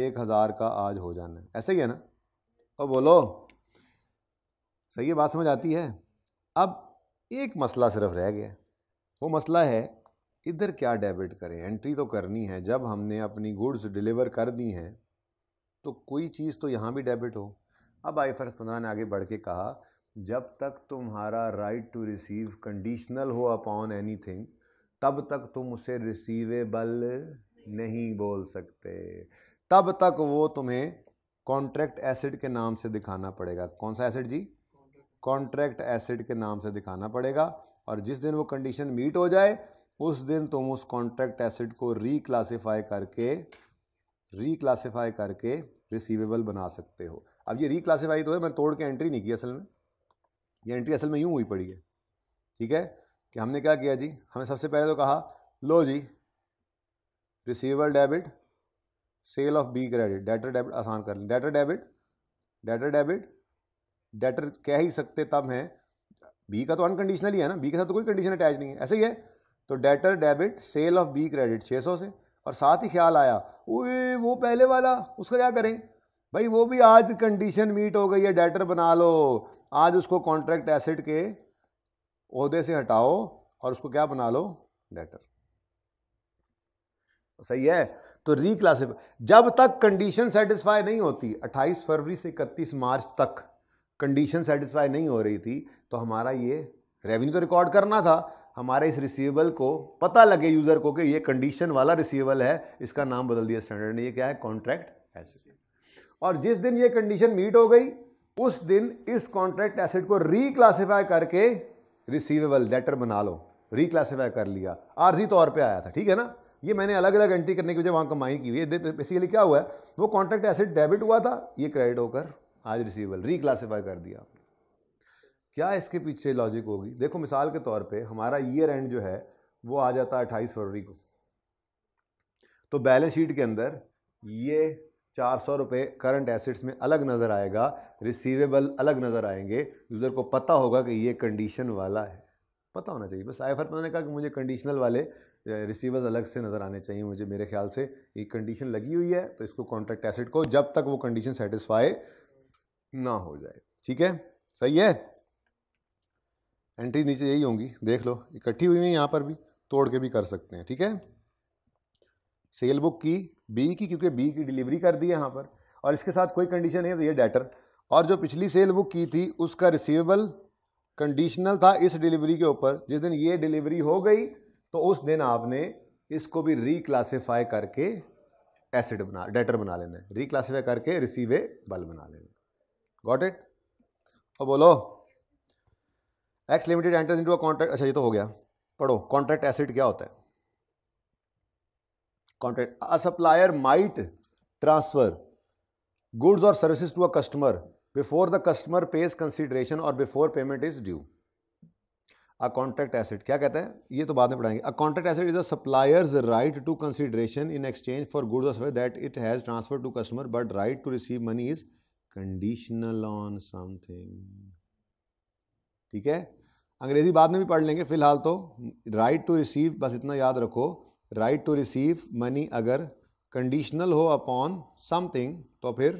एक हज़ार का आज हो जाना है ऐसे ही है ना और बोलो सही बात समझ आती है अब एक मसला सिर्फ रह गया वो मसला है इधर क्या डेबिट करें एंट्री तो करनी है जब हमने अपनी गुड्स डिलीवर कर दी हैं तो कोई चीज़ तो यहाँ भी डेबिट हो अब आई फर्स पंद्रह ने आगे बढ़ के कहा जब तक तुम्हारा राइट टू रिसीव कंडीशनल हो अपॉन एनी थिंग तब तक तुम उसे रिसीवेबल नहीं बोल सकते तब तक वो तुम्हें कॉन्ट्रैक्ट एसिड के नाम से दिखाना पड़ेगा कौन सा एसिड जी कॉन्ट्रैक्ट एसिड के नाम से दिखाना पड़ेगा और जिस दिन वो कंडीशन मीट हो जाए उस दिन तुम उस कॉन्ट्रैक्ट एसिड को रीक्लासीफाई करके रीक्लासीफाई करके रिसीवेबल बना सकते हो अब ये रीक्लासीफाई तो है मैं तोड़ के एंट्री नहीं की असल में ये एंट्री असल में यूँ हुई पड़ी है ठीक है कि हमने क्या किया जी हमने सबसे पहले तो कहा लो जी receivable debit sale of B credit debtor debit आसान कर लें debtor debit debtor debit debtor कह ही सकते तब हैं बी का तो अनकंडीशनल ही है ना बी के साथ तो कोई कंडीशन अटैच नहीं है ऐसे ही है तो debtor debit sale of B credit 600 से और साथ ही ख्याल आया ओए वो पहले वाला उसका क्या करें भाई वो भी आज कंडीशन मीट हो गई है डेटर बना लो आज उसको कॉन्ट्रैक्ट एसेट के अहदे से हटाओ और उसको क्या बना लो डेटर सही है तो रिक्लासीफाई जब तक कंडीशन सेटिस्फाई नहीं होती 28 फरवरी से 31 मार्च तक कंडीशन सेटिस्फाई नहीं हो रही थी तो हमारा ये रेवेन्यू तो रिकॉर्ड करना था हमारे इस रिसीवेबल को पता लगे यूज़र को कि ये कंडीशन वाला रिसीवेबल है इसका नाम बदल दिया स्टैंडर्ड ने ये क्या है कॉन्ट्रैक्ट एसेट और जिस दिन ये कंडीशन मीट हो गई उस दिन इस कॉन्ट्रैक्ट एसेट को रिक्लासीफाई करके रिसीवेबल लेटर बना लो रिक्लासीफाई कर लिया आर्जी तौर पर आया था ठीक है ना ये मैंने अलग अलग एंट्री करने की वजह वहाँ कमाई की हुई है बेसिकली क्या हुआ है वो कॉन्ट्रैक्ट एसेट डेबिट हुआ था ये क्रेडिट होकर आज रिसीवेबल रिक्लासीफाई कर दिया क्या इसके पीछे लॉजिक होगी देखो मिसाल के तौर पे हमारा ईयर एंड जो है वो आ जाता है अट्ठाईस फरवरी को तो बैलेंस शीट के अंदर ये चार सौ रुपये करंट एसेट्स में अलग नज़र आएगा रिसीवेबल अलग नज़र आएंगे यूज़र को पता होगा कि ये कंडीशन वाला है पता होना चाहिए बस आईफर मैंने कहा कि मुझे कंडीशनल वाले रिसीवर्स अलग से नज़र आने चाहिए मुझे मेरे ख्याल से ये कंडीशन लगी हुई है तो इसको कॉन्ट्रैक्ट एसेट को जब तक वो कंडीशन सेटिस्फाई ना हो जाए ठीक है सही है एंट्रीज नीचे यही होंगी देख लो इकट्ठी हुई हुई यहाँ पर भी तोड़ के भी कर सकते हैं ठीक है सेल बुक की बी की क्योंकि बी की डिलीवरी कर दी है यहाँ पर और इसके साथ कोई कंडीशन नहीं है तो ये डेटर और जो पिछली सेल बुक की थी उसका रिसीवेबल कंडीशनल था इस डिलीवरी के ऊपर जिस दिन ये डिलीवरी हो गई तो उस दिन आपने इसको भी रिक्लासीफाई करके एसिड बना डेटर बना लेना है रिक्लासीफाई करके रिसीवेबल बना लेना गॉट इट और बोलो X limited enters into a contract अच्छा ये तो हो गया पढ़ो कॉन्ट्रैक्ट एसेट क्या होता है contract a supplier might transfer goods और services to a customer before the customer pays consideration और before payment is due a contract asset क्या कहते हैं ये तो बाद में पढ़ाएंगे a contract asset is a supplier's right to consideration in exchange for goods और service that it has transfer to customer but right to receive money is conditional on something ठीक है अंग्रेज़ी बाद में भी पढ़ लेंगे फ़िलहाल तो राइट टू रिसीव बस इतना याद रखो राइट टू रिसीव मनी अगर कंडीशनल हो अपॉन समथिंग तो फिर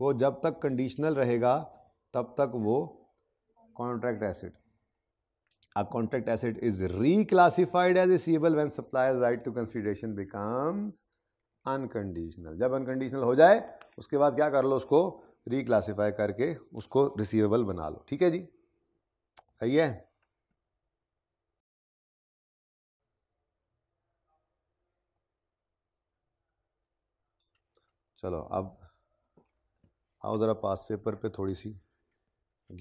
वो जब तक कंडीशनल रहेगा तब तक वो contract asset a contract asset is reclassified as receivable when supply right to consideration becomes unconditional जब अनकंडीशनल हो जाए उसके बाद क्या कर लो उसको रिक्लासीफाई करके उसको रिसीवेबल बना लो ठीक है जी सही है चलो अब आओ ज़रा पास पेपर पे थोड़ी सी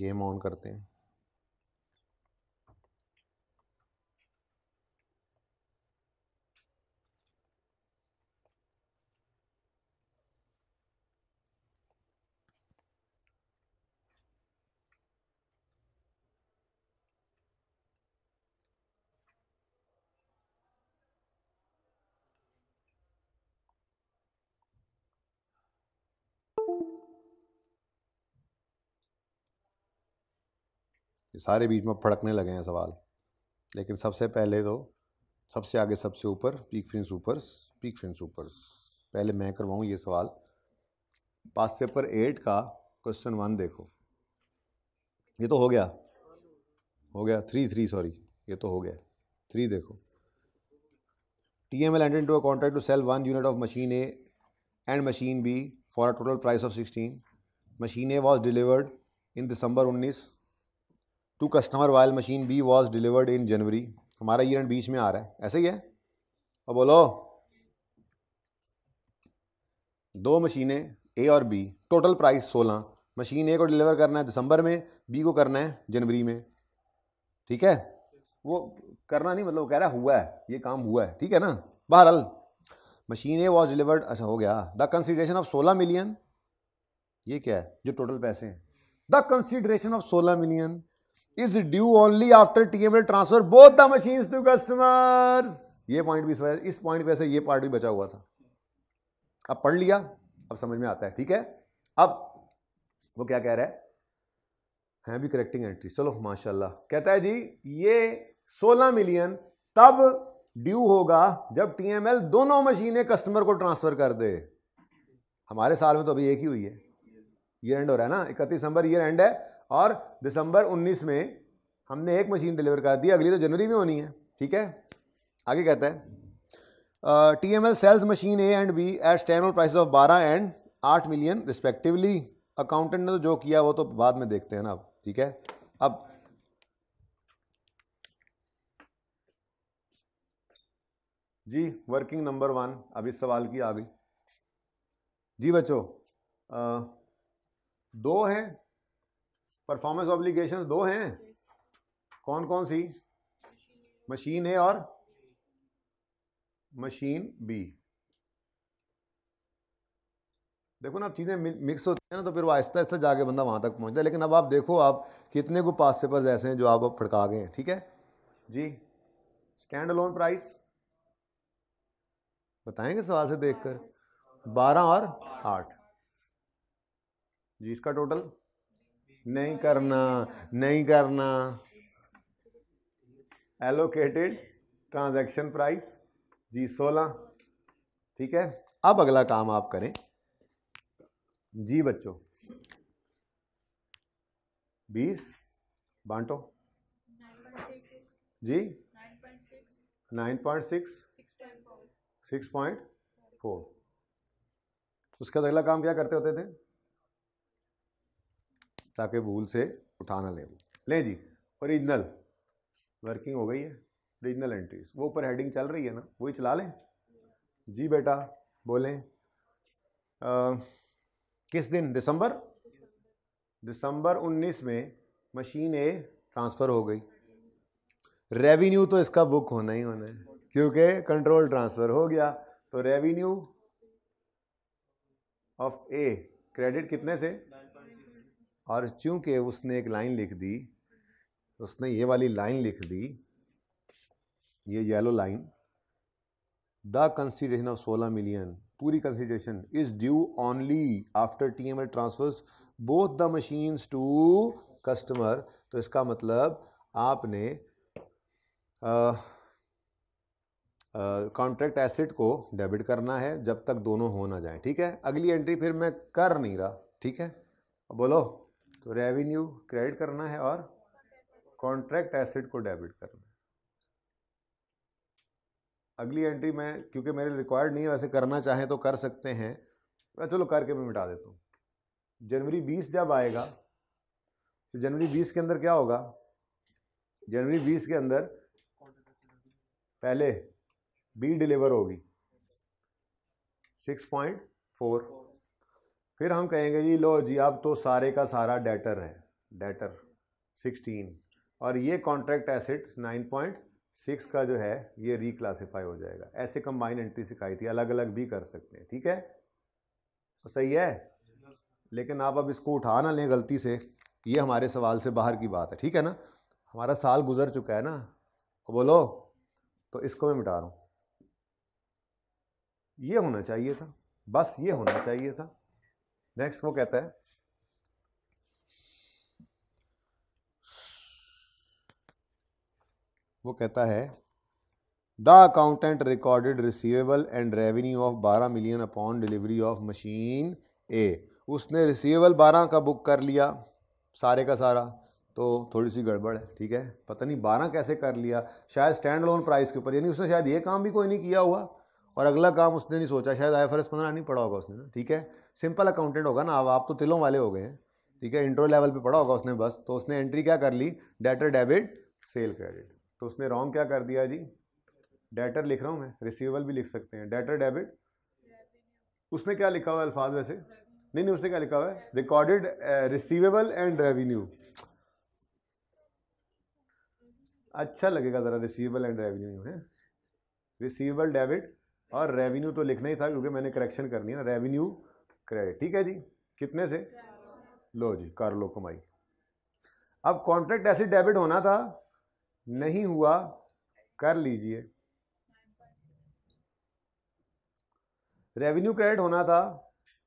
गेम ऑन करते हैं ये सारे बीच में फड़कने लगे हैं सवाल लेकिन सबसे पहले तो सबसे आगे सबसे ऊपर पीक फिन सुपर्स पीक फिन सुपर्स पहले मैं करवाऊँ ये सवाल पास पेपर एट का क्वेश्चन वन देखो ये तो हो गया हो गया थ्री थ्री सॉरी ये तो हो गया थ्री देखो T M L and to a contract to sell one unit of machine A and machine B for a total price of sixteen machine A was delivered in December उन्नीस to customer while machine B was delivered in January हमारा year and बीच में आ रहा है ऐसा ही है और बोलो दो मशीनें ए और बी टोटल प्राइस सोलह मशीन ए को डिलीवर करना है दिसंबर में बी को करना है जनवरी में ठीक है वो करना नहीं मतलब वो कह रहा हुआ है ये काम हुआ है ठीक है ना बहरहाल मशीन ए वॉज डिलीवर्ड अच्छा हो गया द कंसिडरेशन ऑफ सोलह मिलियन ये क्या है जो टोटल पैसे हैं द कंसिडरेशन ऑफ सोलह million is due only after TML transfer both the machine to customers. ये पॉइंट भी इस पॉइंट की से ये पार्ट भी बचा हुआ था अब पढ़ लिया अब समझ में आता है ठीक है अब वो क्या कह रहा है हैं भी करेक्टिंग एंट्री चलो माशाल्लाह कहता है जी ये 16 मिलियन तब ड्यू होगा जब टीएमएल दोनों मशीनें कस्टमर को ट्रांसफर कर दे हमारे साल में तो अभी एक ही हुई है ये एंड हो रहा है ना इकतीस दिसंबर ये एंड है और दिसंबर 19 में हमने एक मशीन डिलीवर कर दी अगली तो जनवरी में होनी है ठीक है आगे कहता है T M L sells machine A and B at stand price of बारह एंड आठ मिलियन रिस्पेक्टिवली अकाउंटेंट ने तो जो किया वो तो बाद में देखते हैं ना अब ठीक है अब जी वर्किंग नंबर वन अब इस सवाल की आ गई जी बच्चों दो हैं परफॉर्मेंस ऑब्लिगेशन दो हैं कौन कौन सी मशीन ए और मशीन बी देखो ना चीज़ें मिक्स होती हैं ना तो फिर वो आहिस्ता आहिस्ता जाके बंदा वहाँ तक पहुँचता है लेकिन अब आप देखो आप कितने को पास से पास ऐसे हैं जो आप अब फटका गए हैं ठीक है जी स्टैंड लोन प्राइस बताएंगे सवाल से देखकर बारह और आठ जी इसका टोटल नहीं करना नहीं करना एलोकेटेड ट्रांजैक्शन प्राइस जी सोलह ठीक है अब अगला काम आप करें जी बच्चों बीस बांटो जी nine point six six point four उसके बाद अगला काम क्या करते होते थे ताकि भूल से उठा ना लें वो लें जी ओरिजिनल वर्किंग हो गई है ओरिजिनल एंट्रीज वो ऊपर हेडिंग चल रही है ना वही चला लें जी बेटा बोलें आ, किस दिन दिसंबर दिसंबर 19 में मशीन ए ट्रांसफ़र हो गई रेवेन्यू तो इसका बुक होना ही होना है क्योंकि कंट्रोल ट्रांसफ़र हो गया तो रेवेन्यू ऑफ ए क्रेडिट कितने से और चूंकि उसने एक लाइन लिख दी उसने ये वाली लाइन लिख दी ये yellow line the consideration of 16 million पूरी consideration is due only after T M L transfers both the machines to customer तो इसका मतलब आपने कॉन्ट्रैक्ट एसेट को डेबिट करना है जब तक दोनों हो ना जाए ठीक है अगली एंट्री फिर मैं कर नहीं रहा ठीक है बोलो तो रेवेन्यू क्रेडिट करना है और कॉन्ट्रैक्ट एसेट को डेबिट करना है अगली एंट्री में क्योंकि मेरे रिक्वायर्ड नहीं है वैसे करना चाहें तो कर सकते हैं मैं चलो करके मैं मिटा देता हूँ जनवरी बीस जब आएगा तो जनवरी बीस के अंदर क्या होगा जनवरी बीस के अंदर पहले बी डिलीवर होगी सिक्स पॉइंट फोर फिर हम कहेंगे जी लो जी अब तो सारे का सारा डेटर है डेटर सिक्सटीन और ये contract asset nine point six का जो है ये रिक्लासीफाई हो जाएगा ऐसे कंबाइन एंट्री सिखाई थी अलग अलग भी कर सकते हैं ठीक है तो सही है लेकिन आप अब इसको उठा ना लें गलती से ये हमारे सवाल से बाहर की बात है ठीक है ना हमारा साल गुजर चुका है ना तो बोलो तो इसको मैं मिटा रहा हूँ ये होना चाहिए था बस ये होना चाहिए था नेक्स्ट वो कहता है वो कहता है the accountant recorded receivable and revenue of 12 million upon delivery of machine A उसने रिसीवेबल 12 का बुक कर लिया सारे का सारा तो थोड़ी सी गड़बड़ है ठीक है पता नहीं 12 कैसे कर लिया शायद स्टैंड लोन प्राइस के ऊपर यानी उसने शायद ये काम भी कोई नहीं किया हुआ और अगला काम उसने नहीं सोचा शायद आई एफ एस पंद्रह नहीं पड़ा होगा उसने ठीक है सिंपल अकाउंटेंट होगा ना अब आप तो तिलों वाले हो गए हैं ठीक है इंट्रो लेवल पे पढ़ा होगा उसने बस तो उसने एंट्री क्या कर ली डेटर डेबिट सेल क्रेडिट तो उसने रॉन्ग क्या कर दिया जी डेटर लिख रहा हूँ मैं रिसीवेबल भी लिख सकते हैं डेटर डेबिट उसने क्या लिखा हुआ अल्फाज वैसे नहीं नहीं उसने क्या लिखा हुआ है रिकॉर्डेड रिसीवेबल एंड रेवेन्यू अच्छा लगेगा ज़रा रिसीवेबल एंड रेवेन्यू है रिसीवेबल डेबिट और रेवेन्यू तो लिखना ही था क्योंकि मैंने करेक्शन करनी है ना रेवेन्यू क्रेडिट ठीक है जी कितने से लो जी कर लो कमाई अब कॉन्ट्रैक्ट ऐसे डेबिट होना था नहीं हुआ कर लीजिए रेवेन्यू क्रेडिट होना था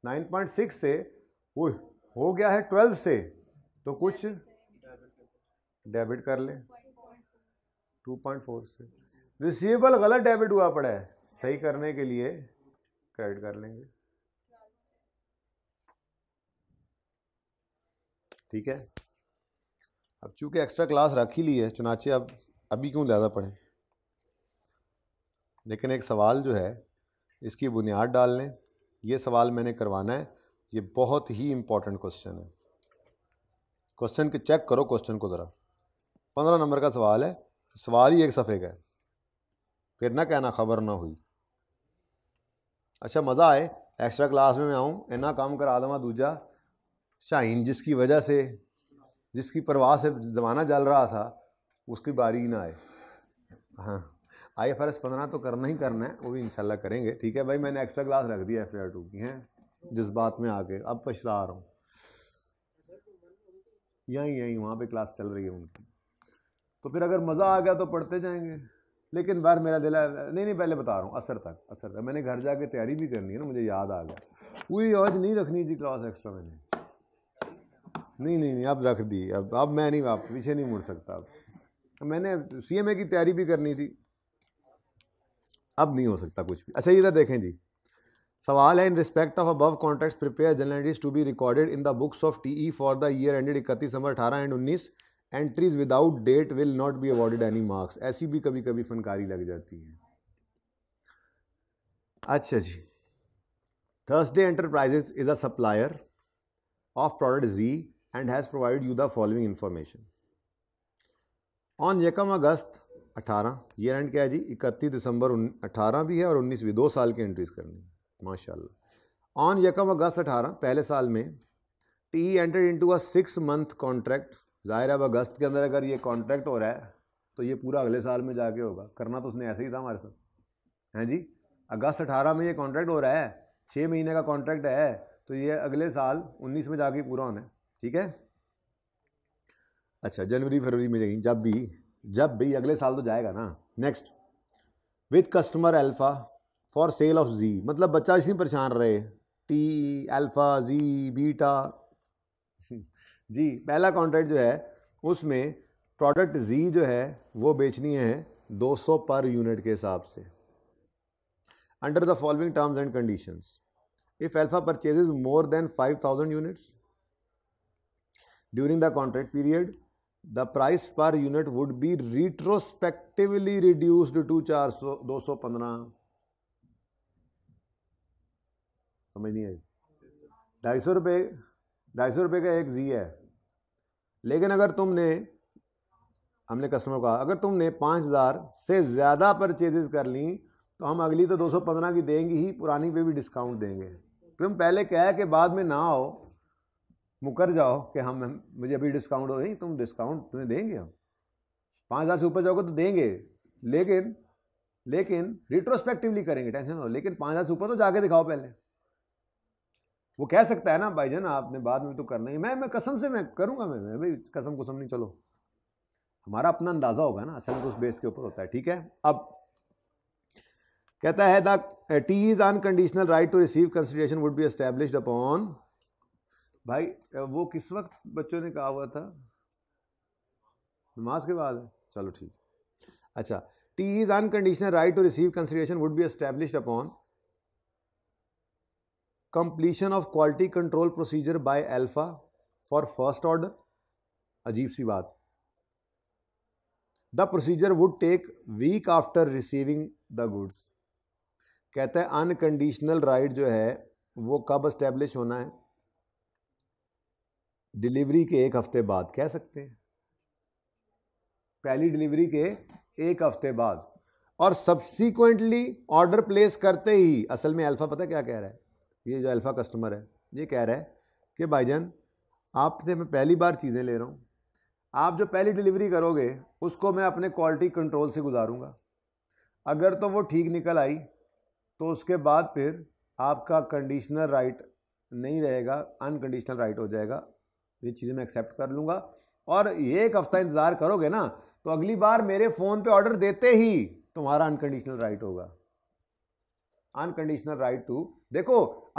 9.6 से वो हो गया है 12 से तो कुछ डेबिट कर ले 2.4 से रिसीवेबल गलत डेबिट हुआ पड़ा है सही करने के लिए क्रेडिट कर लेंगे ठीक है अब चूंकि एक्स्ट्रा क्लास रख ही ली है चुनाचे अब अभी क्यों ज़्यादा पढ़ें लेकिन एक सवाल जो है इसकी बुनियाद डाल लें ये सवाल मैंने करवाना है ये बहुत ही इम्पोर्टेंट क्वेश्चन है क्वेश्चन के चेक करो क्वेश्चन को ज़रा पंद्रह नंबर का सवाल है सवाल ही एक सफ़े का है फिर ना कहना खबर ना हुई अच्छा मज़ा आए एक्स्ट्रा क्लास में मैं आऊँ इन्ना काम करा देवा दूजा शाहीन जिसकी वजह से जिसकी परवाह से ज़माना जल रहा था उसकी बारी ना आए हाँ आई एफ आर एस पंद्रह तो करना ही करना है वो भी इंशाल्लाह करेंगे ठीक है भाई मैंने एक्स्ट्रा क्लास रख दिया एफ आई आर टू की हैं जिस बात में आके अब पछता रहा हूँ यहीं यहीं वहाँ पे क्लास चल रही है उनकी तो फिर अगर मज़ा आ गया तो पढ़ते जाएंगे लेकिन बार मेरा दिला नहीं नहीं पहले बता रहा हूँ असर तक असर तक मैंने घर जा तैयारी भी करनी है ना मुझे याद आ गया वही आज नहीं रखनी थी क्लास एक्स्ट्रा मैंने नहीं नहीं नहीं आप रख दी अब अब मैं नहीं आप पीछे नहीं मुड़ सकता अब मैंने सीएमए की तैयारी भी करनी थी अब नहीं हो सकता कुछ भी अच्छा इधर देखें जी सवाल है in respect of above contracts prepare journalist to be recorded in the books of TE for the year ended इकतीस नंबर अठारह एंड उन्नीस entries without date will not be awarded any marks ऐसी भी कभी कभी फनकारी लग जाती है अच्छा जी Thursday enterprises is a supplier of product G and has provide you the following information on यकम अगस्त 18 ईयर एंड क्या है जी 31 दिसंबर 18 भी है और 19 भी दो साल की एंट्रीज करनी माशाल्लाह ऑन यकम अगस्त 18 पहले साल में T enter into a six month contract जाहिर अब अगस्त के अंदर अगर ये कॉन्ट्रैक्ट हो रहा है तो ये पूरा अगले साल में जाके होगा करना तो उसने ऐसे ही था हमारे साथ हैं जी अगस्त अठारह में ये कॉन्ट्रैक्ट हो रहा है छः महीने का कॉन्ट्रैक्ट है तो ये अगले साल उन्नीस में जाके पूरा होना है ठीक है अच्छा जनवरी फरवरी में जाएंगे जब भी जब भी अगले साल तो जाएगा ना next with customer alpha for sale of G मतलब बच्चा इसी परेशान रहे T alpha G beta G पहला कॉन्ट्रैक्ट जो है उसमें प्रोडक्ट जी जो है वो बेचनी है 200 पर यूनिट के हिसाब से under the following terms and conditions if alpha purchases more than 5000 units during the period the price per unit would be retrospectively reduced to चार सौ दो सौ पंद्रह समझ नहीं आई ढाई सौ रुपये ढाई सौ रुपये का एक जी है लेकिन अगर तुमने हमने कस्टमर को अगर तुमने पाँच हज़ार से ज़्यादा परचेजेस कर ली तो हम अगली तो दो सौ पंद्रह की देंगे ही पुरानी पे भी डिस्काउंट देंगे तुम पहले कह के बाद में ना आओ मुकर जाओ कि हम, मुझे अभी डिस्काउंट हो रही तुम डिस्काउंट तुम्हें देंगे हम पाँच हज़ार से ऊपर जाओगे तो देंगे लेकिन लेकिन रिट्रोस्पेक्टिवली करेंगे टेंशन हो लेकिन पाँच हज़ार से ऊपर तो जाके दिखाओ पहले वो कह सकता है ना भाई जान आपने बाद में तो करना ही मैं मैं कसम से मैं करूँगा मैं, भाई कसम कुसम नहीं चलो हमारा अपना अंदाज़ा होगा ना असल में तो उस बेस के ऊपर होता है ठीक है अब कहता है the T is unconditional right to receive consideration would be established upon भाई वो किस वक्त बच्चों ने कहा हुआ था नमाज के बाद चलो ठीक अच्छा T is unconditional right to receive consideration would be establish upon completion of quality control procedure by alpha for first order अजीब सी बात the procedure would take week after receiving the goods कहता है अनकंडीशनल राइट जो है वो कब establish होना है डिलीवरी के एक हफ्ते बाद कह सकते हैं पहली डिलीवरी के एक हफ्ते बाद और सब्सिक्वेंटली ऑर्डर प्लेस करते ही असल में अल्फ़ा पता क्या कह रहा है ये जो अल्फ़ा कस्टमर है ये कह रहा है कि भाईजान आपसे मैं पहली बार चीज़ें ले रहा हूँ आप जो पहली डिलीवरी करोगे उसको मैं अपने क्वालिटी कंट्रोल से गुजारूंगा अगर तो वो ठीक निकल आई तो उसके बाद फिर आपका कंडीशनर राइट नहीं रहेगा अनकंडीशनल राइट हो जाएगा तो ये चीज़ें मैं एक्सेप्ट कर लूँगा और ये एक हफ्ता इंतज़ार करोगे ना तो अगली बार मेरे फ़ोन पे ऑर्डर देते ही तुम्हारा अनकंडीशनल राइट होगा अनकंडीशनल राइट टू देखो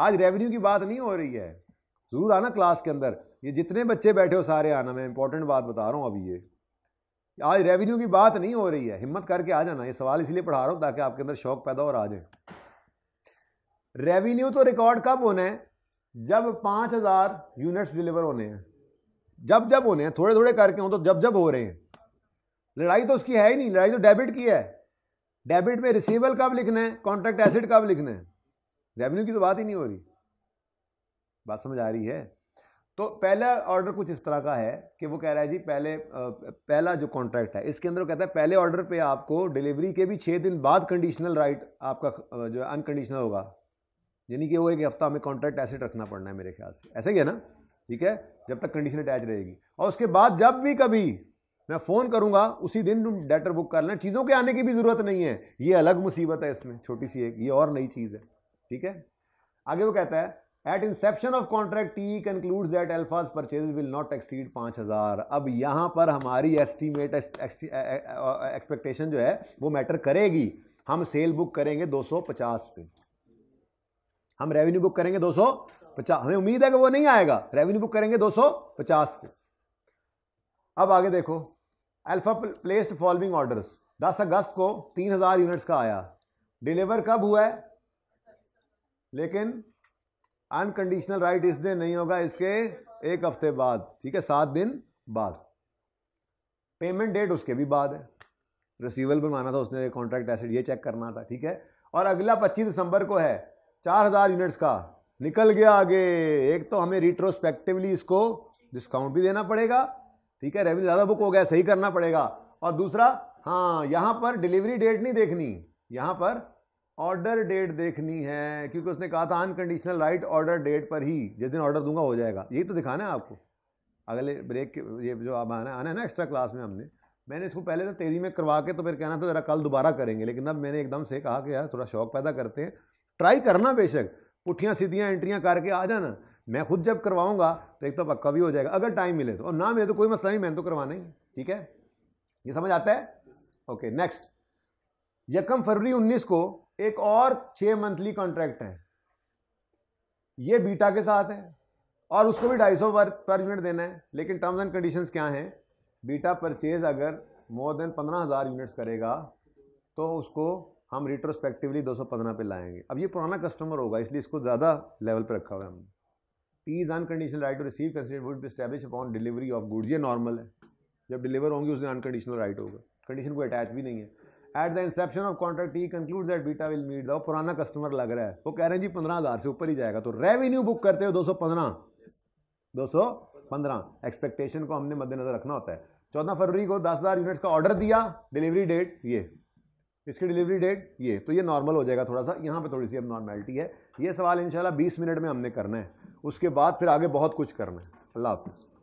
आज रेवेन्यू की बात नहीं हो रही है ज़रूर आना क्लास के अंदर ये जितने बच्चे बैठे हो सारे आना मैं इंपॉर्टेंट बात बता रहा हूँ अभी ये आज रेवेन्यू की बात नहीं हो रही है हिम्मत करके आ जाना ये सवाल इसलिए पढ़ा रहा हूँ ताकि आपके अंदर शौक पैदा और आ जाए रेवेन्यू तो रिकॉर्ड कब होना है जब पाँच हज़ार यूनिट्स डिलीवर होने हैं जब जब होने हैं थोड़े थोड़े करके हों तो जब जब हो रहे हैं लड़ाई तो उसकी है ही नहीं लड़ाई तो डेबिट की है डेबिट में रिसीवल कब लिखना है कॉन्ट्रैक्ट एसिड कब लिखना है रेवेन्यू की तो बात ही नहीं हो रही बात समझ आ रही है तो पहला ऑर्डर कुछ इस तरह का है कि वो कह रहा है जी पहले पहला जो कॉन्ट्रैक्ट है इसके अंदर वो कहता है पहले ऑर्डर पे आपको डिलीवरी के भी छः दिन बाद कंडीशनल राइट आपका जो अनकंडीशनल होगा यानी कि वो एक हफ्ता हमें कॉन्ट्रैक्ट ऐसे रखना पड़ना है मेरे ख्याल से ऐसे ही है ना ठीक है जब तक कंडीशन अटैच रहेगी और उसके बाद जब भी कभी मैं फ़ोन करूंगा उसी दिन तुम डेटर बुक कर लेना चीज़ों के आने की भी ज़रूरत नहीं है ये अलग मुसीबत है इसमें छोटी सी एक ये और नई चीज़ है ठीक है आगे वो कहता है at inception of contract T conclude that alpha's purchase will not exceed पाँच हज़ार अब यहाँ पर हमारी एस्टीमेट एक्सपेक्टेशन जो है वो मैटर करेगी हम सेल बुक करेंगे पचास पे हम रेवेन्यू बुक करेंगे सौ पचास हमें उम्मीद है कि वो नहीं आएगा रेवेन्यू बुक करेंगे 250 पे अब आगे देखो अल्फा प्लेस्ड फॉलोइंग ऑर्डर्स 10 अगस्त को 3000 यूनिट्स का आया डिलीवर कब हुआ है लेकिन अनकंडीशनल राइट इस दिन नहीं होगा इसके एक हफ्ते बाद ठीक है सात दिन बाद पेमेंट डेट उसके भी बाद है रिसीवल बनवाना था उसने कॉन्ट्रैक्ट एसेट ये चेक करना था ठीक है और अगला 25 दिसंबर को है 4000 यूनिट्स का निकल गया आगे एक तो हमें रिट्रोस्पेक्टिवली इसको डिस्काउंट भी देना पड़ेगा ठीक है रेवेन्यू ज़्यादा बुक हो गया सही करना पड़ेगा और दूसरा हाँ यहाँ पर डिलीवरी डेट नहीं देखनी यहाँ पर ऑर्डर डेट देखनी है क्योंकि उसने कहा था अनकंडीशनल राइट ऑर्डर डेट पर ही जिस दिन ऑर्डर दूंगा हो जाएगा यही तो दिखाना है आपको अगले ब्रेक के ये जो आप आना आना है ना एक्स्ट्रा क्लास में हमने मैंने इसको पहले ना तेज़ी में करवा के तो फिर कहना था ज़रा कल दोबारा करेंगे लेकिन अब मैंने एकदम से कहा कि यार थोड़ा शौक पैदा करते हैं ट्राई करना बेशक पुठियाँ सीधियाँ एंट्रियाँ करके आ जाना मैं खुद जब करवाऊंगा तो एक तो पक्का भी हो जाएगा अगर टाइम मिले तो और ना मिले तो कोई मसला नहीं मैंने तो करवाना ही ठीक है ये समझ आता है ओके नेक्स्ट यकम फरवरी 19 को एक और छः मंथली कॉन्ट्रैक्ट है ये बीटा के साथ है और उसको भी ढाई सौ पर यूनिट देना है लेकिन टर्म्स एंड कंडीशन क्या हैं बीटा परचेज अगर मोर देन पंद्रह हज़ार यूनिट्स करेगा तो उसको हम रिट्रोस्पेक्टिवली 215 पे लाएंगे अब ये पुराना कस्टमर होगा इसलिए इसको ज़्यादा लेवल पे रखा हुआ है हमने T is unconditional right to receive consider would establish upon delivery of goods ये नॉर्मल है जब डिलीवर होंगे उस दिन अनकंडीशनल राइट होगा कंडीशन कोई अटैच भी नहीं है at the inception of contract ही conclude that beta will meet the पुराना कस्टमर लग रहा है वो कह रहे हैं जी पंद्रह हज़ार से ऊपर ही जाएगा तो रेवेन्यू बुक करते हो दो सौ पंद्रह दो सौ पंद्रह एक्सपेक्टेशन को हमने मद्देनजर रखना होता है चौदह फरवरी को दस हज़ार यूनिट्स का ऑर्डर दिया डिलीवरी डेट ये इसकी डिलीवरी डेट ये तो ये नॉर्मल हो जाएगा थोड़ा सा यहाँ पे थोड़ी सी अब नॉर्मेलिटी है ये सवाल इंशाल्लाह 20 मिनट में हमने करना है उसके बाद फिर आगे बहुत कुछ करना है अल्लाह हाफिज़